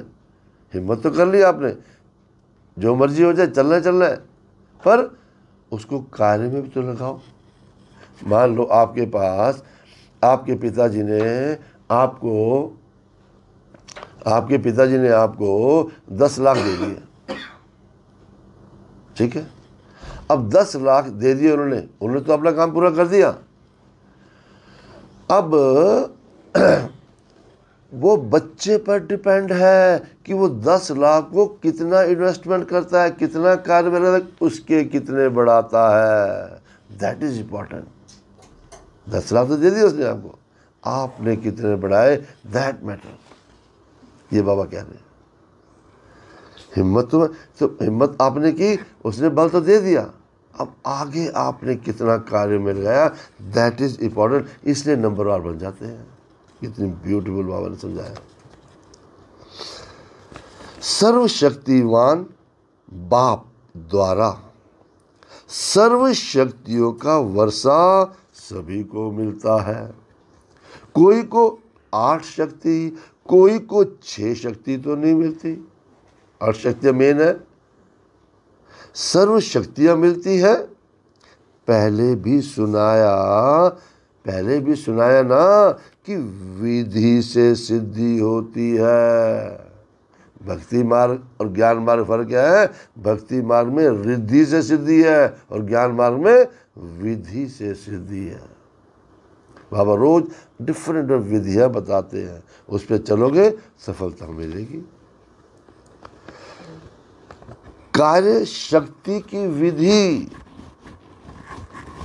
Speaker 1: हिम्मत तो कर ली आपने जो मर्जी हो जाए चलना चलना है पर उसको कार्य में भी तो लगाओ मान लो आपके पास आपके पिताजी ने आपको आपके पिताजी ने आपको दस लाख दे दिए ठीक है अब दस लाख दे दिए उन्होंने उन्होंने तो अपना काम पूरा कर दिया अब *clears throat* वो बच्चे पर डिपेंड है कि वो दस लाख को कितना इन्वेस्टमेंट करता है कितना कार्य में उसके कितने बढ़ाता है दैट इज इंपॉर्टेंट दस लाख तो दे दिए उसने आपको आपने कितने बढ़ाए दैट मैटर ये बाबा कह रहे हिम्मत तो, तो हिम्मत आपने की उसने बल तो दे दिया अब आगे आपने कितना कार्य में लगाया दैट इज इम्पॉर्टेंट इसलिए नंबर वार बन जाते हैं कितनी ब्यूटीफुल बाबा ने समझाया सर्वशक्तिवान बाप द्वारा सर्व शक्तियों का वर्षा सभी को मिलता है कोई को आठ शक्ति कोई को छह शक्ति तो नहीं मिलती आठ शक्तियां मेन है सर्व शक्तियां मिलती है पहले भी सुनाया पहले भी सुनाया ना कि विधि से सिद्धि होती है भक्ति मार्ग और ज्ञान मार्ग फर्क क्या है भक्ति मार्ग में रिद्धि से सिद्धि है और ज्ञान मार्ग में विधि से सिद्धि है बाबा रोज़ डिफरेंट विधियाँ बताते हैं उस पर चलोगे सफलता मिलेगी कार्य शक्ति की विधि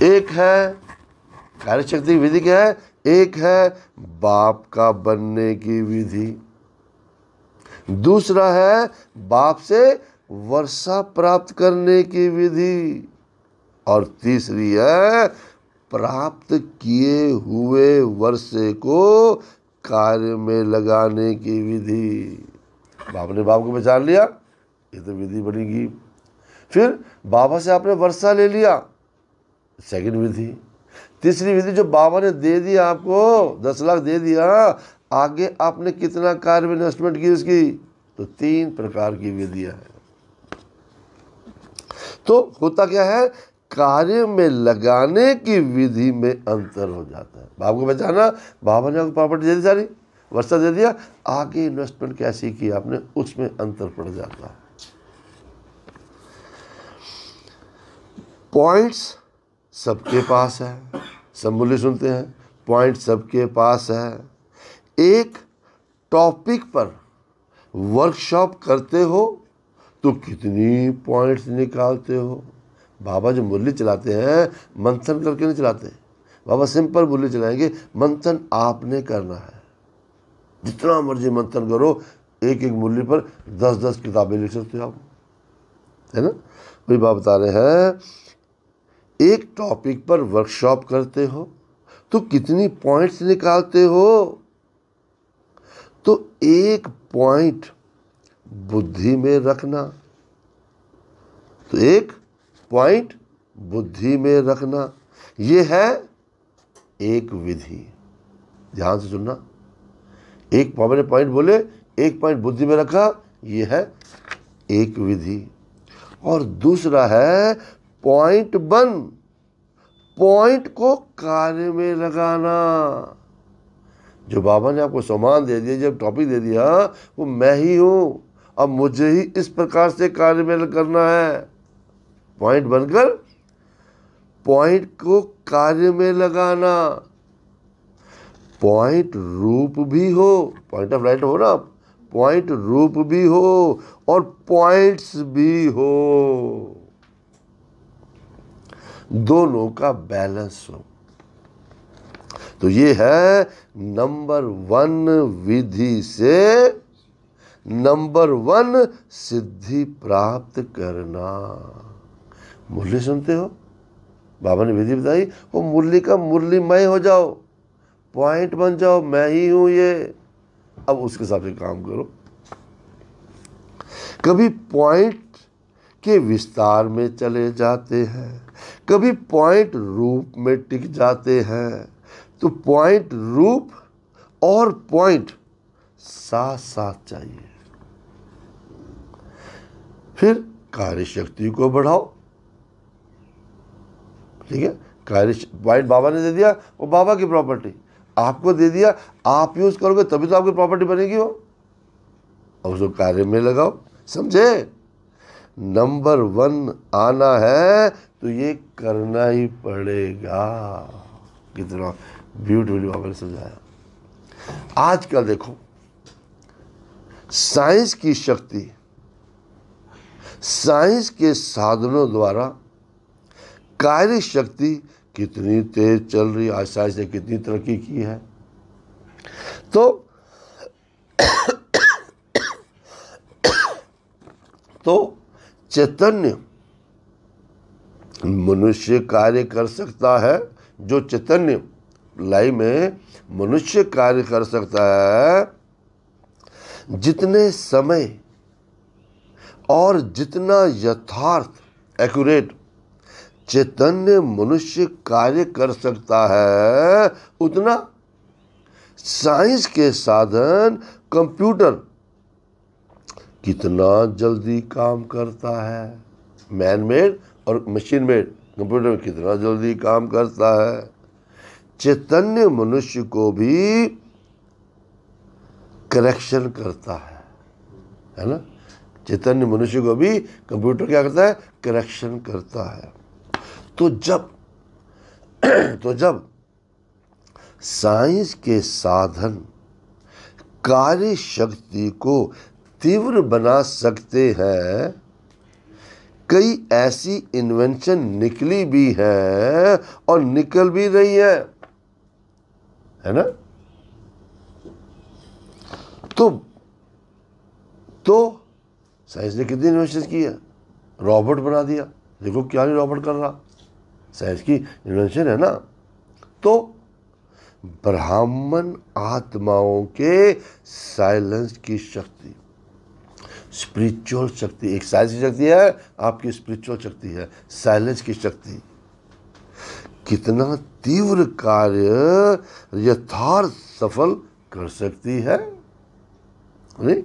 Speaker 1: एक है कार्य शक्ति की विधि क्या है एक है बाप का बनने की विधि दूसरा है बाप से वर्षा प्राप्त करने की विधि और तीसरी है प्राप्त किए हुए वर्षे को कार्य में लगाने की विधि बाप ने बाप को पहचान लिया ये तो विधि बनेगी फिर बाबा से आपने वर्षा ले लिया सेकंड विधि तीसरी विधि जो बाबा ने दे दिया आपको दस लाख दे दिया आगे आपने कितना कार्य में इन्वेस्टमेंट की उसकी तो तीन प्रकार की विधियां हैं तो होता क्या है कार्य में लगाने की विधि में अंतर हो जाता है बाप को बचाना बाप ने को प्रॉपर्टी दे दी सारी वर्षा दे दिया आगे इन्वेस्टमेंट कैसी की आपने उसमें अंतर पड़ जाता है पॉइंट्स सबके पास है सब मूल्य सुनते हैं पॉइंट सबके पास है एक टॉपिक पर वर्कशॉप करते हो तो कितनी पॉइंट्स निकालते हो बाबा जो मुरली चलाते हैं मंथन करके नहीं चलाते बाबा सिंपल मुरली चलाएंगे मंथन आपने करना है जितना मर्जी मंथन करो एक एक मुरली पर दस दस किताबें लिख सकते हो आप है ना वही बात बता रहे हैं एक टॉपिक पर वर्कशॉप करते हो तो कितनी पॉइंट्स निकालते हो तो एक पॉइंट बुद्धि में रखना तो एक पॉइंट बुद्धि में रखना ये है एक विधि ध्यान से सुनना एक पॉवर पॉइंट बोले एक पॉइंट बुद्धि में रखा ये है एक विधि और दूसरा है पॉइंट वन पॉइंट को कार्य में लगाना जो बाबा ने आपको सामान दे दिया जब टॉपिक दे दिया वो मैं ही हूं अब मुझे ही इस प्रकार से कार्य में करना है पॉइंट बनकर पॉइंट को कार्य में लगाना पॉइंट रूप भी हो पॉइंट ऑफ लाइट हो ना पॉइंट रूप भी हो और पॉइंट्स भी हो दोनों का बैलेंस हो तो ये है नंबर वन विधि से नंबर वन सिद्धि प्राप्त करना मुरली सुनते हो बाबा ने विधि बताई वो मुरली का मुरली मैं हो जाओ पॉइंट बन जाओ मैं ही हूं ये अब उसके हिसाब से काम करो कभी पॉइंट के विस्तार में चले जाते हैं कभी पॉइंट रूप में टिक जाते हैं तो पॉइंट रूप और पॉइंट साथ साथ चाहिए फिर कार्य शक्ति को बढ़ाओ ठीक है कार्य पॉइंट बाबा ने दे दिया वो बाबा की प्रॉपर्टी आपको दे दिया आप यूज़ करोगे तभी तो आपकी प्रॉपर्टी बनेगी वो और उसको कार्य में लगाओ समझे नंबर वन आना है तो ये करना ही पड़ेगा कितना ब्यूटीफुल बाबा ने समझाया आजकल देखो साइंस की शक्ति साइंस के साधनों द्वारा कार्य शक्ति कितनी तेज चल रही आहिस्ता से कितनी तरक्की की है तो तो चैतन्य मनुष्य कार्य कर सकता है जो चैतन्य लाई में मनुष्य कार्य कर सकता है जितने समय और जितना यथार्थ एक्यूरेट चैतन्य मनुष्य कार्य कर सकता है उतना साइंस के साधन कंप्यूटर कितना जल्दी काम करता है मैन मेड और मशीन मेड कंप्यूटर कितना जल्दी काम करता है चैतन्य मनुष्य को भी करेक्शन करता है है ना चैतन्य मनुष्य को भी कंप्यूटर क्या करता है करेक्शन करता है तो जब *clears throat* तो जब साइंस के साधन कार्य शक्ति को तीव्र बना सकते हैं कई ऐसी इन्वेंशन निकली भी हैं और निकल भी रही है है ना तो तो साइंस ने कितनी इन्वेंशन की है रॉबर्ट बना दिया देखो क्या नहीं रॉबर्ट कर रहा सहज की इन्वेंशन है ना तो ब्राह्मण आत्माओं के साइलेंस की शक्ति स्पिरिचुअल शक्ति एक साइंस की शक्ति है आपकी स्पिरिचुअल शक्ति है साइलेंस की शक्ति कितना तीव्र कार्य यथार्थ सफल कर सकती है नहीं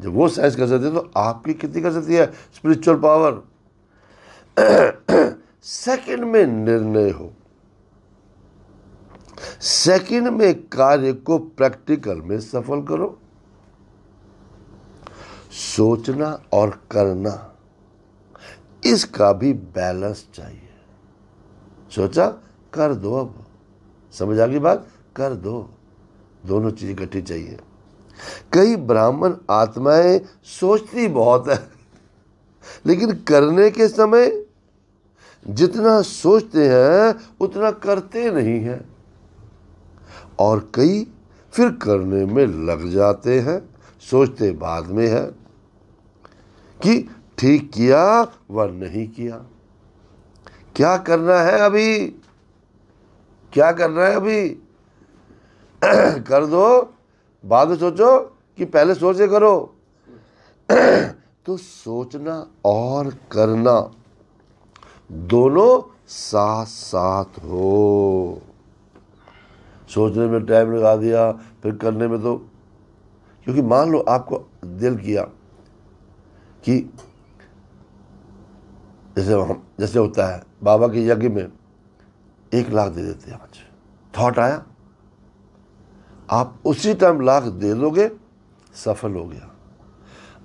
Speaker 1: जब वो साइंस कर सकती है तो आपकी कितनी कर सकती है स्पिरिचुअल पावर सेकंड में निर्णय हो सेकंड में कार्य को प्रैक्टिकल में सफल करो सोचना और करना इसका भी बैलेंस चाहिए सोचा कर दो अब समझ आ गई बात कर दो दोनों चीज इकट्ठी चाहिए कई ब्राह्मण आत्माएं सोचती बहुत है लेकिन करने के समय जितना सोचते हैं उतना करते नहीं हैं और कई फिर करने में लग जाते हैं सोचते बाद में है कि ठीक किया व नहीं किया क्या करना है अभी क्या करना है अभी *clears throat* कर दो बाद में सोचो कि पहले सोचे करो *clears throat* तो सोचना और करना दोनों साथ साथ हो सोचने में टाइम लगा दिया फिर करने में तो क्योंकि मान लो आपको दिल किया कि जैसे हम जैसे होता है बाबा के यज्ञ में एक लाख दे देते हैं आज थॉट आया आप उसी टाइम लाख दे दोगे सफल हो गया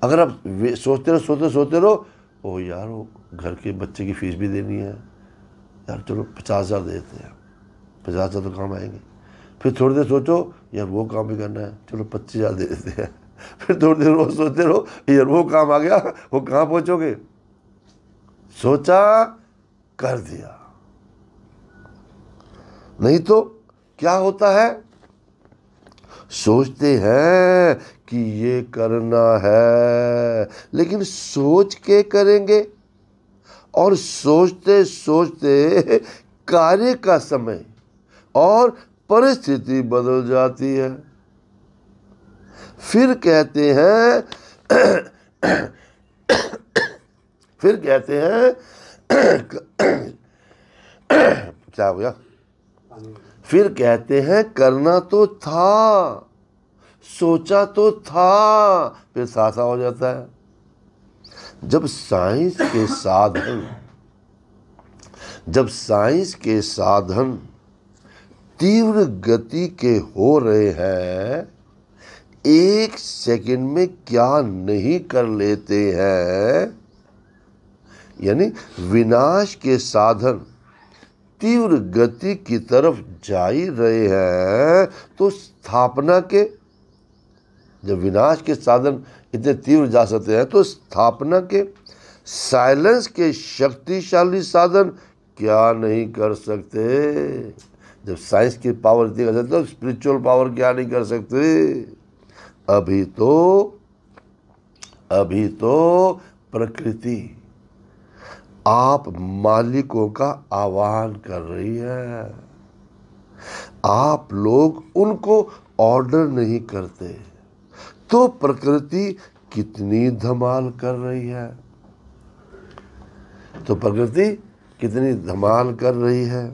Speaker 1: अगर आप सोचते रहो सोचते सोचते रहो ओ यार वो घर के बच्चे की फ़ीस भी देनी है यार चलो पचास हज़ार देते हैं पचास हज़ार तो काम आएंगे फिर थोड़ी देर सोचो यार वो काम भी करना है चलो पच्चीस हज़ार दे देते हैं *laughs* फिर थोड़ी देर वो सोचते रहो यार वो काम आ गया वो कहाँ पहुँचोगे सोचा कर दिया नहीं तो क्या होता है सोचते हैं कि ये करना है लेकिन सोच के करेंगे और सोचते सोचते कार्य का समय और परिस्थिति बदल जाती है फिर कहते हैं फिर कहते हैं क्या हो गया फिर कहते हैं करना तो था सोचा तो था फिर सासा हो जाता है जब साइंस के साधन जब साइंस के साधन तीव्र गति के हो रहे हैं एक सेकंड में क्या नहीं कर लेते हैं यानी विनाश के साधन तीव्र गति की तरफ जा ही रहे हैं तो स्थापना के जब विनाश के साधन इतने तीव्र जा सकते हैं तो स्थापना के साइलेंस के शक्तिशाली साधन क्या नहीं कर सकते जब साइंस की पावर इतनी कर सकते तो स्पिरिचुअल पावर क्या नहीं कर सकते अभी तो अभी तो प्रकृति आप मालिकों का आह्वान कर रही है आप लोग उनको ऑर्डर नहीं करते तो प्रकृति कितनी धमाल कर रही है तो प्रकृति कितनी धमाल कर रही है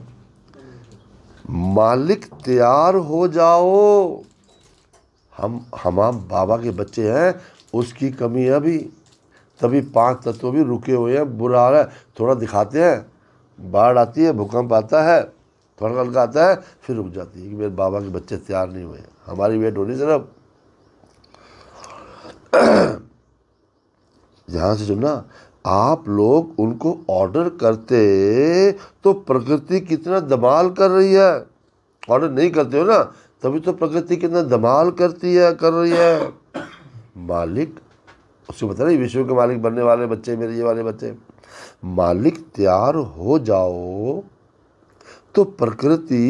Speaker 1: मालिक तैयार हो जाओ हम हम बाबा के बच्चे हैं उसकी कमी अभी तभी पांच तत्व भी रुके हुए हैं बुरा आ रहा है थोड़ा दिखाते हैं बाढ़ आती है भूकंप आता है थोड़ा हल्का आता है फिर रुक जाती है कि मेरे बाबा के बच्चे तैयार नहीं हुए हमारी वेट होनी सिर्फ ध्यान *clears throat* से सुनना आप लोग उनको ऑर्डर करते तो प्रकृति कितना दमाल कर रही है ऑर्डर नहीं करते हो ना तभी तो प्रकृति कितना दमाल करती है कर रही है *clears throat* मालिक उसको बता नहीं विश्व के मालिक बनने वाले बच्चे मेरे ये वाले बच्चे मालिक तैयार हो जाओ तो प्रकृति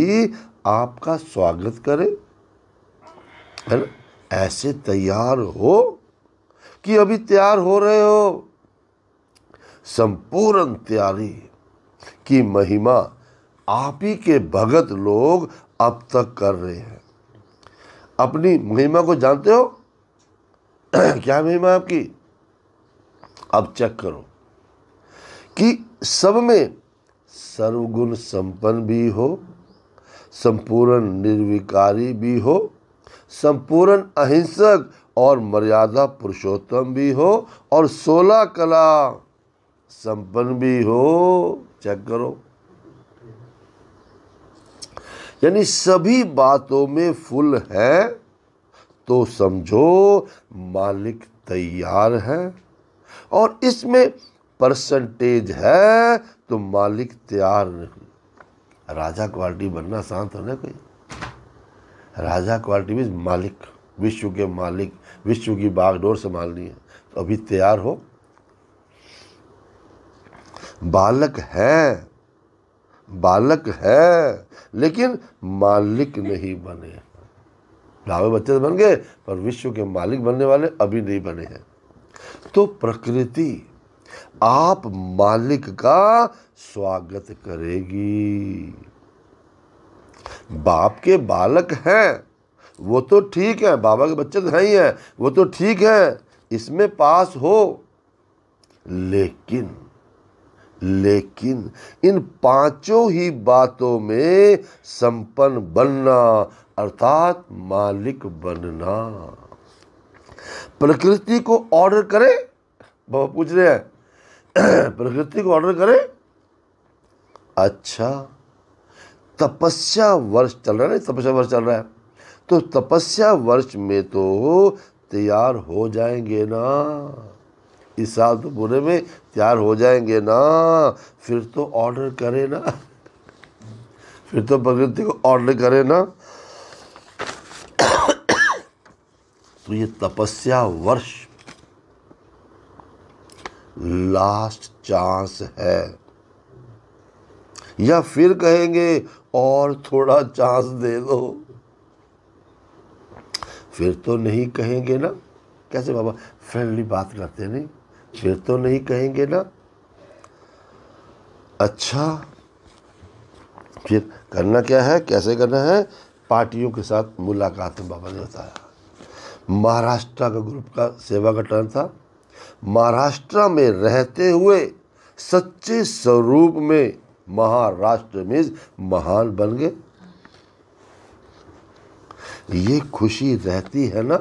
Speaker 1: आपका स्वागत करे है ना ऐसे तैयार हो कि अभी तैयार हो रहे हो संपूर्ण तैयारी की महिमा आप ही के भगत लोग अब तक कर रहे हैं अपनी महिमा को जानते हो *clears throat* क्या महिमा आपकी अब चेक करो कि सब में सर्वगुण संपन्न भी हो संपूर्ण निर्विकारी भी हो संपूर्ण अहिंसक और मर्यादा पुरुषोत्तम भी हो और सोलह कला संपन्न भी हो चेक करो यानी सभी बातों में फुल है तो समझो मालिक तैयार है और इसमें परसेंटेज है तो मालिक तैयार नहीं राजा क्वालिटी बनना शांत होना कोई राजा क्वालिटी मीज मालिक विश्व के मालिक विश्व की बागडोर संभालनी है तो अभी तैयार हो बालक है बालक है लेकिन मालिक नहीं बने भावे बच्चे तो बन गए पर विश्व के मालिक बनने वाले अभी नहीं बने हैं तो प्रकृति आप मालिक का स्वागत करेगी बाप के बालक हैं वो तो ठीक है बाबा के बच्चे तो हैं ही हैं वो तो ठीक है इसमें पास हो लेकिन लेकिन इन पांचों ही बातों में संपन्न बनना अर्थात मालिक बनना प्रकृति को ऑर्डर करे बाबा पूछ रहे हैं *clears throat* प्रकृति को ऑर्डर करे अच्छा तपस्या वर्ष चल रहा है तपस्या वर्ष चल रहा है तो तपस्या वर्ष में तो तैयार हो जाएंगे ना इस साल तो पूरे में तैयार हो जाएंगे ना फिर तो ऑर्डर करे ना *laughs* फिर तो प्रकृति को ऑर्डर करे ना तो ये तपस्या वर्ष लास्ट चांस है या फिर कहेंगे और थोड़ा चांस दे दो फिर तो नहीं कहेंगे ना कैसे बाबा फ्रेंडली बात करते नहीं फिर तो नहीं कहेंगे ना अच्छा फिर करना क्या है कैसे करना है पार्टियों के साथ मुलाकात में बाबा ने बताया महाराष्ट्र का ग्रुप का सेवा का टर्न था महाराष्ट्र में रहते हुए सच्चे स्वरूप में महाराष्ट्र में महान बन गए ये खुशी रहती है ना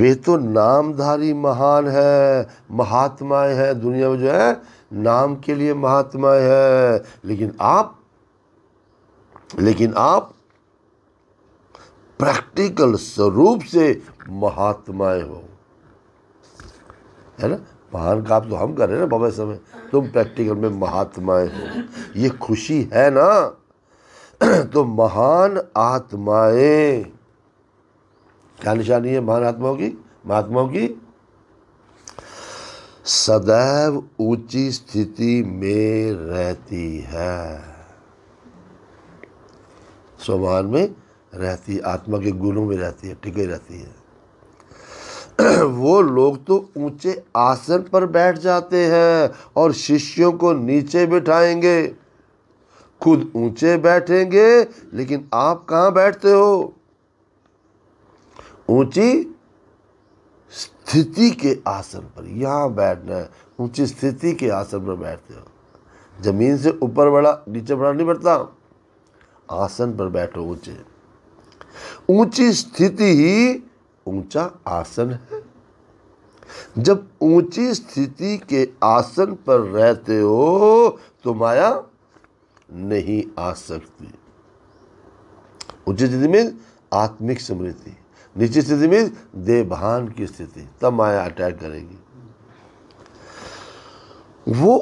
Speaker 1: वे तो नामधारी महान है महात्माएं हैं दुनिया में जो है नाम के लिए महात्माएं हैं लेकिन आप लेकिन आप प्रैक्टिकल स्वरूप से महात्माएं हो है ना महान काम तो हम कर रहे हैं ना बाबा समय तुम प्रैक्टिकल में महात्माएं हो ये खुशी है ना *clears throat* तो महान आत्माएं क्या निशानी है महान आत्माओं की महात्माओं की सदैव ऊंची स्थिति में रहती है स्वभाव में रहती है आत्मा के गुणों में रहती है टिके रहती है *clears throat* वो लोग तो ऊंचे आसन पर बैठ जाते हैं और शिष्यों को नीचे बिठाएंगे खुद ऊंचे बैठेंगे लेकिन आप कहाँ बैठते हो ऊंची स्थिति के आसन पर यहाँ बैठना है ऊंची स्थिति के आसन पर बैठते हो जमीन से ऊपर बड़ा नीचे बड़ा नहीं बैठता आसन पर बैठो ऊंचे ऊंची स्थिति ही ऊंचा आसन है जब ऊंची स्थिति के आसन पर रहते हो तो माया नहीं आ सकती ऊंची स्थिति में आत्मिक स्मृति निची स्थिति में देवभान की स्थिति तब माया अटैक करेगी वो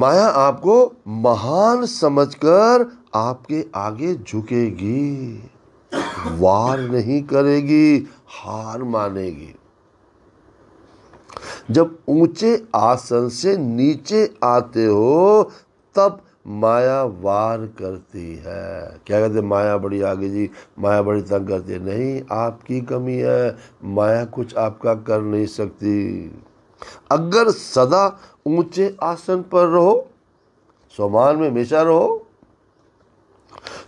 Speaker 1: माया आपको महान समझकर आपके आगे झुकेगी वार नहीं करेगी हार मानेगी जब ऊंचे आसन से नीचे आते हो तब माया वार करती है क्या कहते माया बड़ी आगे जी माया बड़ी तंग करती है नहीं आपकी कमी है माया कुछ आपका कर नहीं सकती अगर सदा ऊंचे आसन पर रहो समान में हमेशा रहो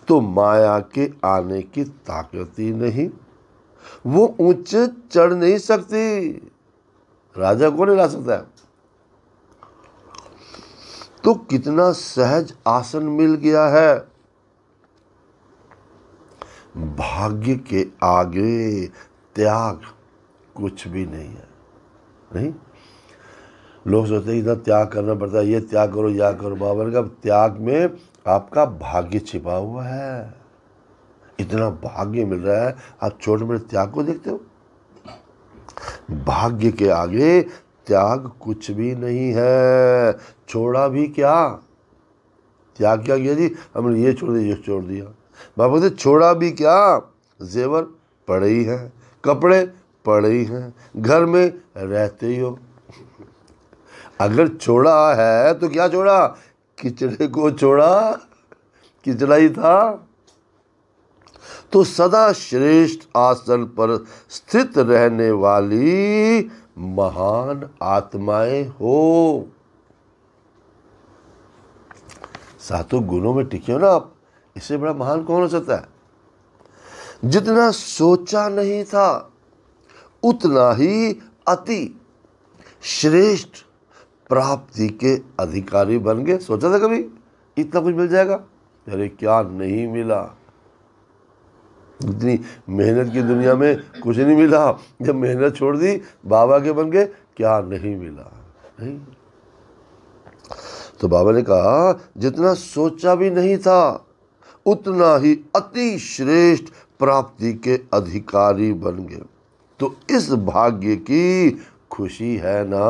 Speaker 1: तो माया के आने की ताकत ही नहीं वो ऊंचे चढ़ नहीं सकती राजा को नहीं ला सकता है तो कितना सहज आसन मिल गया है भाग्य के आगे त्याग कुछ भी नहीं है नहीं लोग सोचते हैं इतना त्याग करना पड़ता है ये त्याग करो या करो बाबा का त्याग में आपका भाग्य छिपा हुआ है इतना भाग्य मिल रहा है आप छोटे मोटे त्याग को देखते हो भाग्य के आगे त्याग कुछ भी नहीं है छोड़ा भी क्या त्याग क्या किया जी हमने ये छोड़ दिया ये छोड़ दिया बाबा ने छोड़ा भी क्या जेवर पड़े ही हैं कपड़े पड़े ही हैं घर में रहते ही हो अगर छोड़ा है तो क्या छोड़ा किचड़े को छोड़ा किचड़ा ही था तो सदा श्रेष्ठ आसन पर स्थित रहने वाली महान आत्माएं हो सातों गुणों में टिके हो ना आप इससे बड़ा महान कौन हो सकता है जितना सोचा नहीं था उतना ही अति श्रेष्ठ प्राप्ति के अधिकारी बन गए सोचा था कभी इतना कुछ मिल जाएगा अरे क्या नहीं मिला इतनी मेहनत की दुनिया में कुछ नहीं मिला जब मेहनत छोड़ दी बाबा के बन गए क्या नहीं मिला नहीं तो बाबा ने कहा जितना सोचा भी नहीं था उतना ही अति श्रेष्ठ प्राप्ति के अधिकारी बन गए तो इस भाग्य की खुशी है ना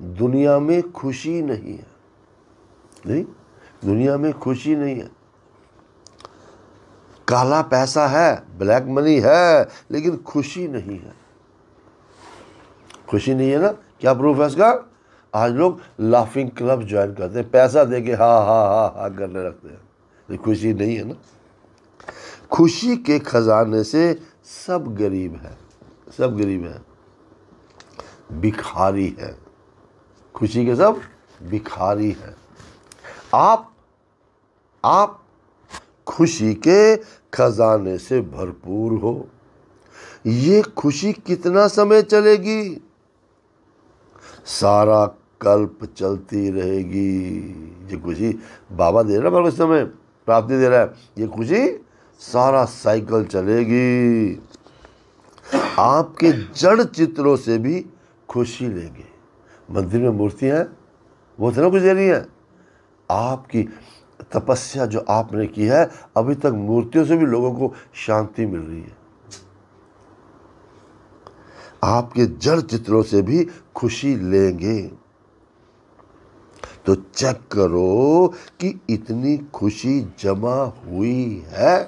Speaker 1: दुनिया में खुशी नहीं है नहीं दुनिया में खुशी नहीं है काला पैसा है ब्लैक मनी है लेकिन खुशी नहीं है खुशी नहीं है ना क्या प्रूफ है इसका आज लोग लाफिंग क्लब ज्वाइन करते हैं पैसा दे के हा हा हा हा करने रखते हैं तो खुशी नहीं है ना खुशी के खजाने से सब गरीब है सब गरीब है भिखारी है खुशी के सब भिखारी हैं आप आप खुशी के खजाने से भरपूर हो ये खुशी कितना समय चलेगी सारा कल्प चलती रहेगी ये खुशी बाबा दे रहा है समय प्राप्ति दे रहा है ये खुशी सारा साइकिल चलेगी आपके जड़ चित्रों से भी खुशी लेंगे मंदिर में मूर्तियाँ हैं वो तो ना गुजरी हैं आपकी तपस्या जो आपने की है अभी तक मूर्तियों से भी लोगों को शांति मिल रही है आपके जड़ चित्रों से भी खुशी लेंगे तो चेक करो कि इतनी खुशी जमा हुई है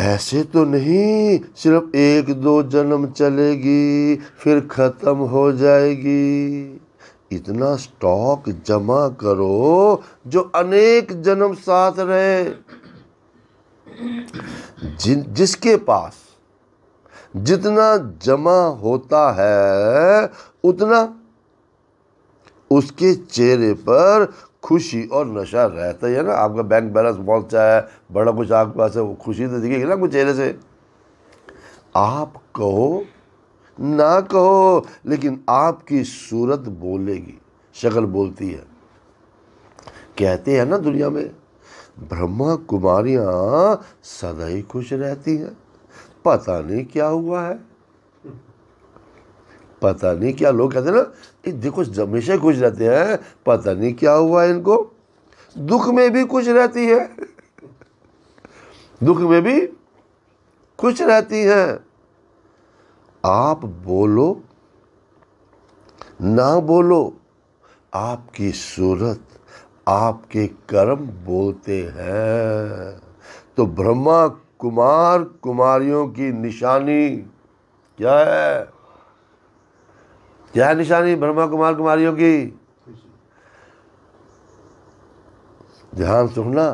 Speaker 1: ऐसे तो नहीं सिर्फ एक दो जन्म चलेगी फिर ख़त्म हो जाएगी इतना स्टॉक जमा करो जो अनेक जन्म साथ रहे जिन जिसके पास जितना जमा होता है उतना उसके चेहरे पर खुशी और नशा रहता ही है ना आपका बैंक बैलेंस बहुत अच्छा है बड़ा कुछ आपके पास है वो खुशी तो दिखेगी ना कुछ चेहरे से आप कहो ना कहो लेकिन आपकी सूरत बोलेगी शक्ल बोलती है कहते हैं ना दुनिया में ब्रह्मा कुमारियाँ सदा ही खुश रहती हैं पता नहीं क्या हुआ है पता नहीं क्या लोग कहते ना देखो हमेशा खुश रहते हैं पता नहीं क्या हुआ इनको दुख में भी खुश रहती है दुख में भी खुश रहती हैं आप बोलो ना बोलो आपकी सूरत आपके कर्म बोलते हैं तो ब्रह्मा कुमार कुमारियों की निशानी क्या है क्या है निशानी ब्रह्मा कुमार कुमारियों की ध्यान सुनना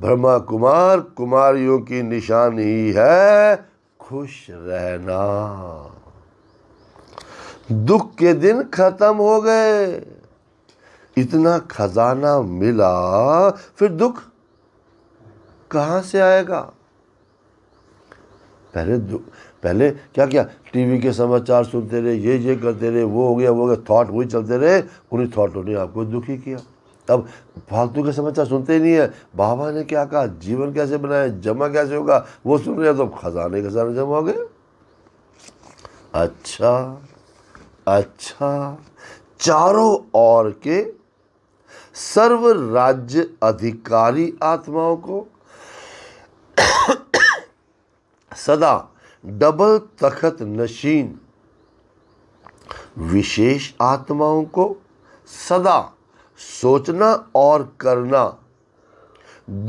Speaker 1: ब्रह्मा कुमार कुमारियों की निशानी है खुश रहना दुख के दिन खत्म हो गए इतना खजाना मिला फिर दुख कहां से आएगा पहले दुख पहले क्या क्या टीवी के समाचार सुनते रहे ये ये करते रहे वो हो गया वो हो गया थाट वही चलते रहे उन्हीं थाटों ने आपको दुखी किया अब फालतू के समाचार सुनते ही नहीं है बाबा ने क्या कहा जीवन कैसे बनाया जमा कैसे होगा वो सुन रहे तो खजाने खजाने जमा हो गए अच्छा अच्छा चारों ओर के सर्व राज्य अधिकारी आत्माओं को *coughs* सदा डबल तखत नशीन विशेष आत्माओं को सदा सोचना और करना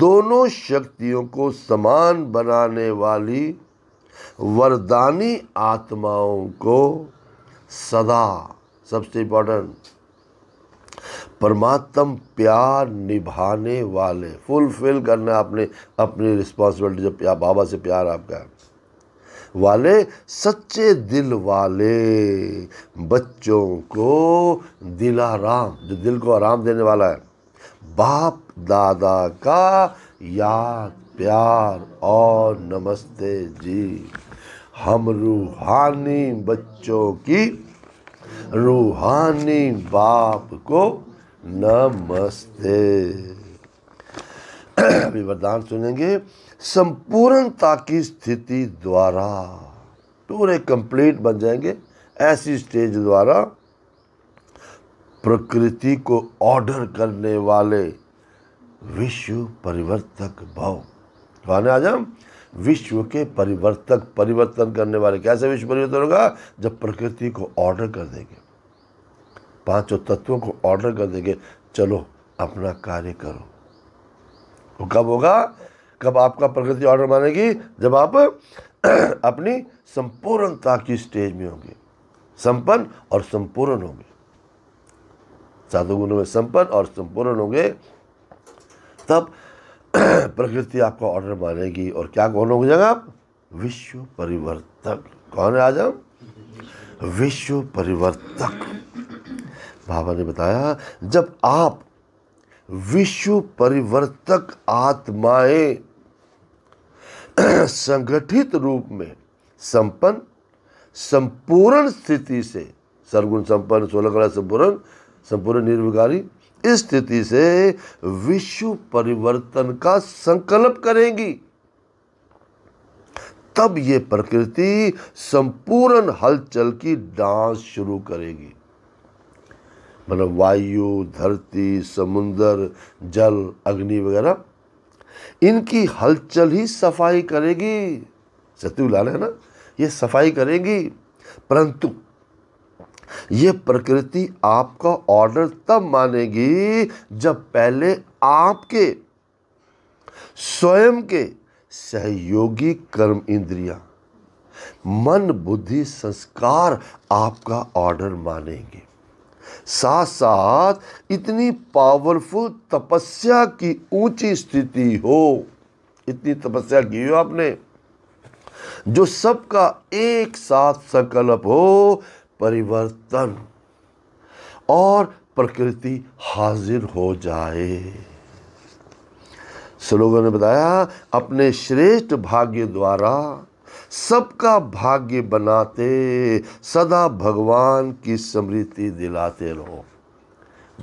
Speaker 1: दोनों शक्तियों को समान बनाने वाली वरदानी आत्माओं को सदा सबसे इंपॉर्टेंट परमात्म प्यार निभाने वाले फुलफिल करना आपने अपनी रिस्पॉन्सिबिलिटी जब बाबा से प्यार आपका है वाले सच्चे दिल वाले बच्चों को दिल आराम जो दिल को आराम देने वाला है बाप दादा का याद प्यार और नमस्ते जी हम रूहानी बच्चों की रूहानी बाप को नमस्ते *clears throat* अभी वरदान सुनेंगे संपूर्णता की स्थिति द्वारा पूरे कंप्लीट बन जाएंगे ऐसी स्टेज द्वारा प्रकृति को ऑर्डर करने वाले विश्व परिवर्तक भाव कहने आज विश्व के परिवर्तक परिवर्तन करने वाले कैसे विश्व परिवर्तन होगा जब प्रकृति को ऑर्डर कर देंगे पांचों तत्वों को ऑर्डर कर देंगे चलो अपना कार्य करो वो कब होगा कब आपका प्रगति ऑर्डर मानेगी जब आप *clears throat* अपनी संपूर्णता की स्टेज में होंगे संपन्न और संपूर्ण होंगे साधु गुणों में संपन्न और संपूर्ण होंगे तब *clears throat* प्रकृति आपका ऑर्डर मानेगी और क्या कौन हो जाएगा आप विश्व परिवर्तक कौन है आज हम विश्व परिवर्तक बाबा ने बताया जब आप विश्व परिवर्तक आत्माएं *clears throat* संगठित रूप में संपन्न संपूर्ण स्थिति से सरगुण संपन्न सोलह कला संपूर्ण संपूर्ण निर्विकारी इस स्थिति से विश्व परिवर्तन का संकल्प करेंगी तब ये प्रकृति संपूर्ण हलचल की डांस शुरू करेगी मतलब वायु धरती समुद्र जल अग्नि वगैरह इनकी हलचल ही सफाई करेगी लाल है ना ये सफाई करेगी परंतु ये प्रकृति आपका ऑर्डर तब मानेगी जब पहले आपके स्वयं के सहयोगी कर्म इंद्रिया मन बुद्धि संस्कार आपका ऑर्डर मानेंगे साथ साथ इतनी पावरफुल तपस्या की ऊंची स्थिति हो इतनी तपस्या की हो आपने जो सबका एक साथ संकल्प हो परिवर्तन और प्रकृति हाजिर हो जाए श्लोगों ने बताया अपने श्रेष्ठ भाग्य द्वारा सबका भाग्य बनाते सदा भगवान की स्मृति दिलाते रहो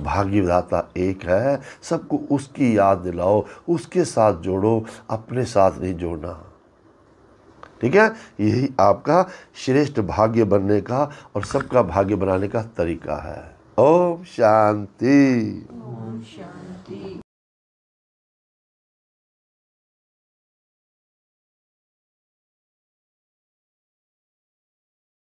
Speaker 1: भाग्यदाता एक है सबको उसकी याद दिलाओ उसके साथ जोड़ो अपने साथ नहीं जोड़ना ठीक है यही आपका श्रेष्ठ भाग्य बनने का और सबका भाग्य बनाने का तरीका है ओम शांति ओम शांति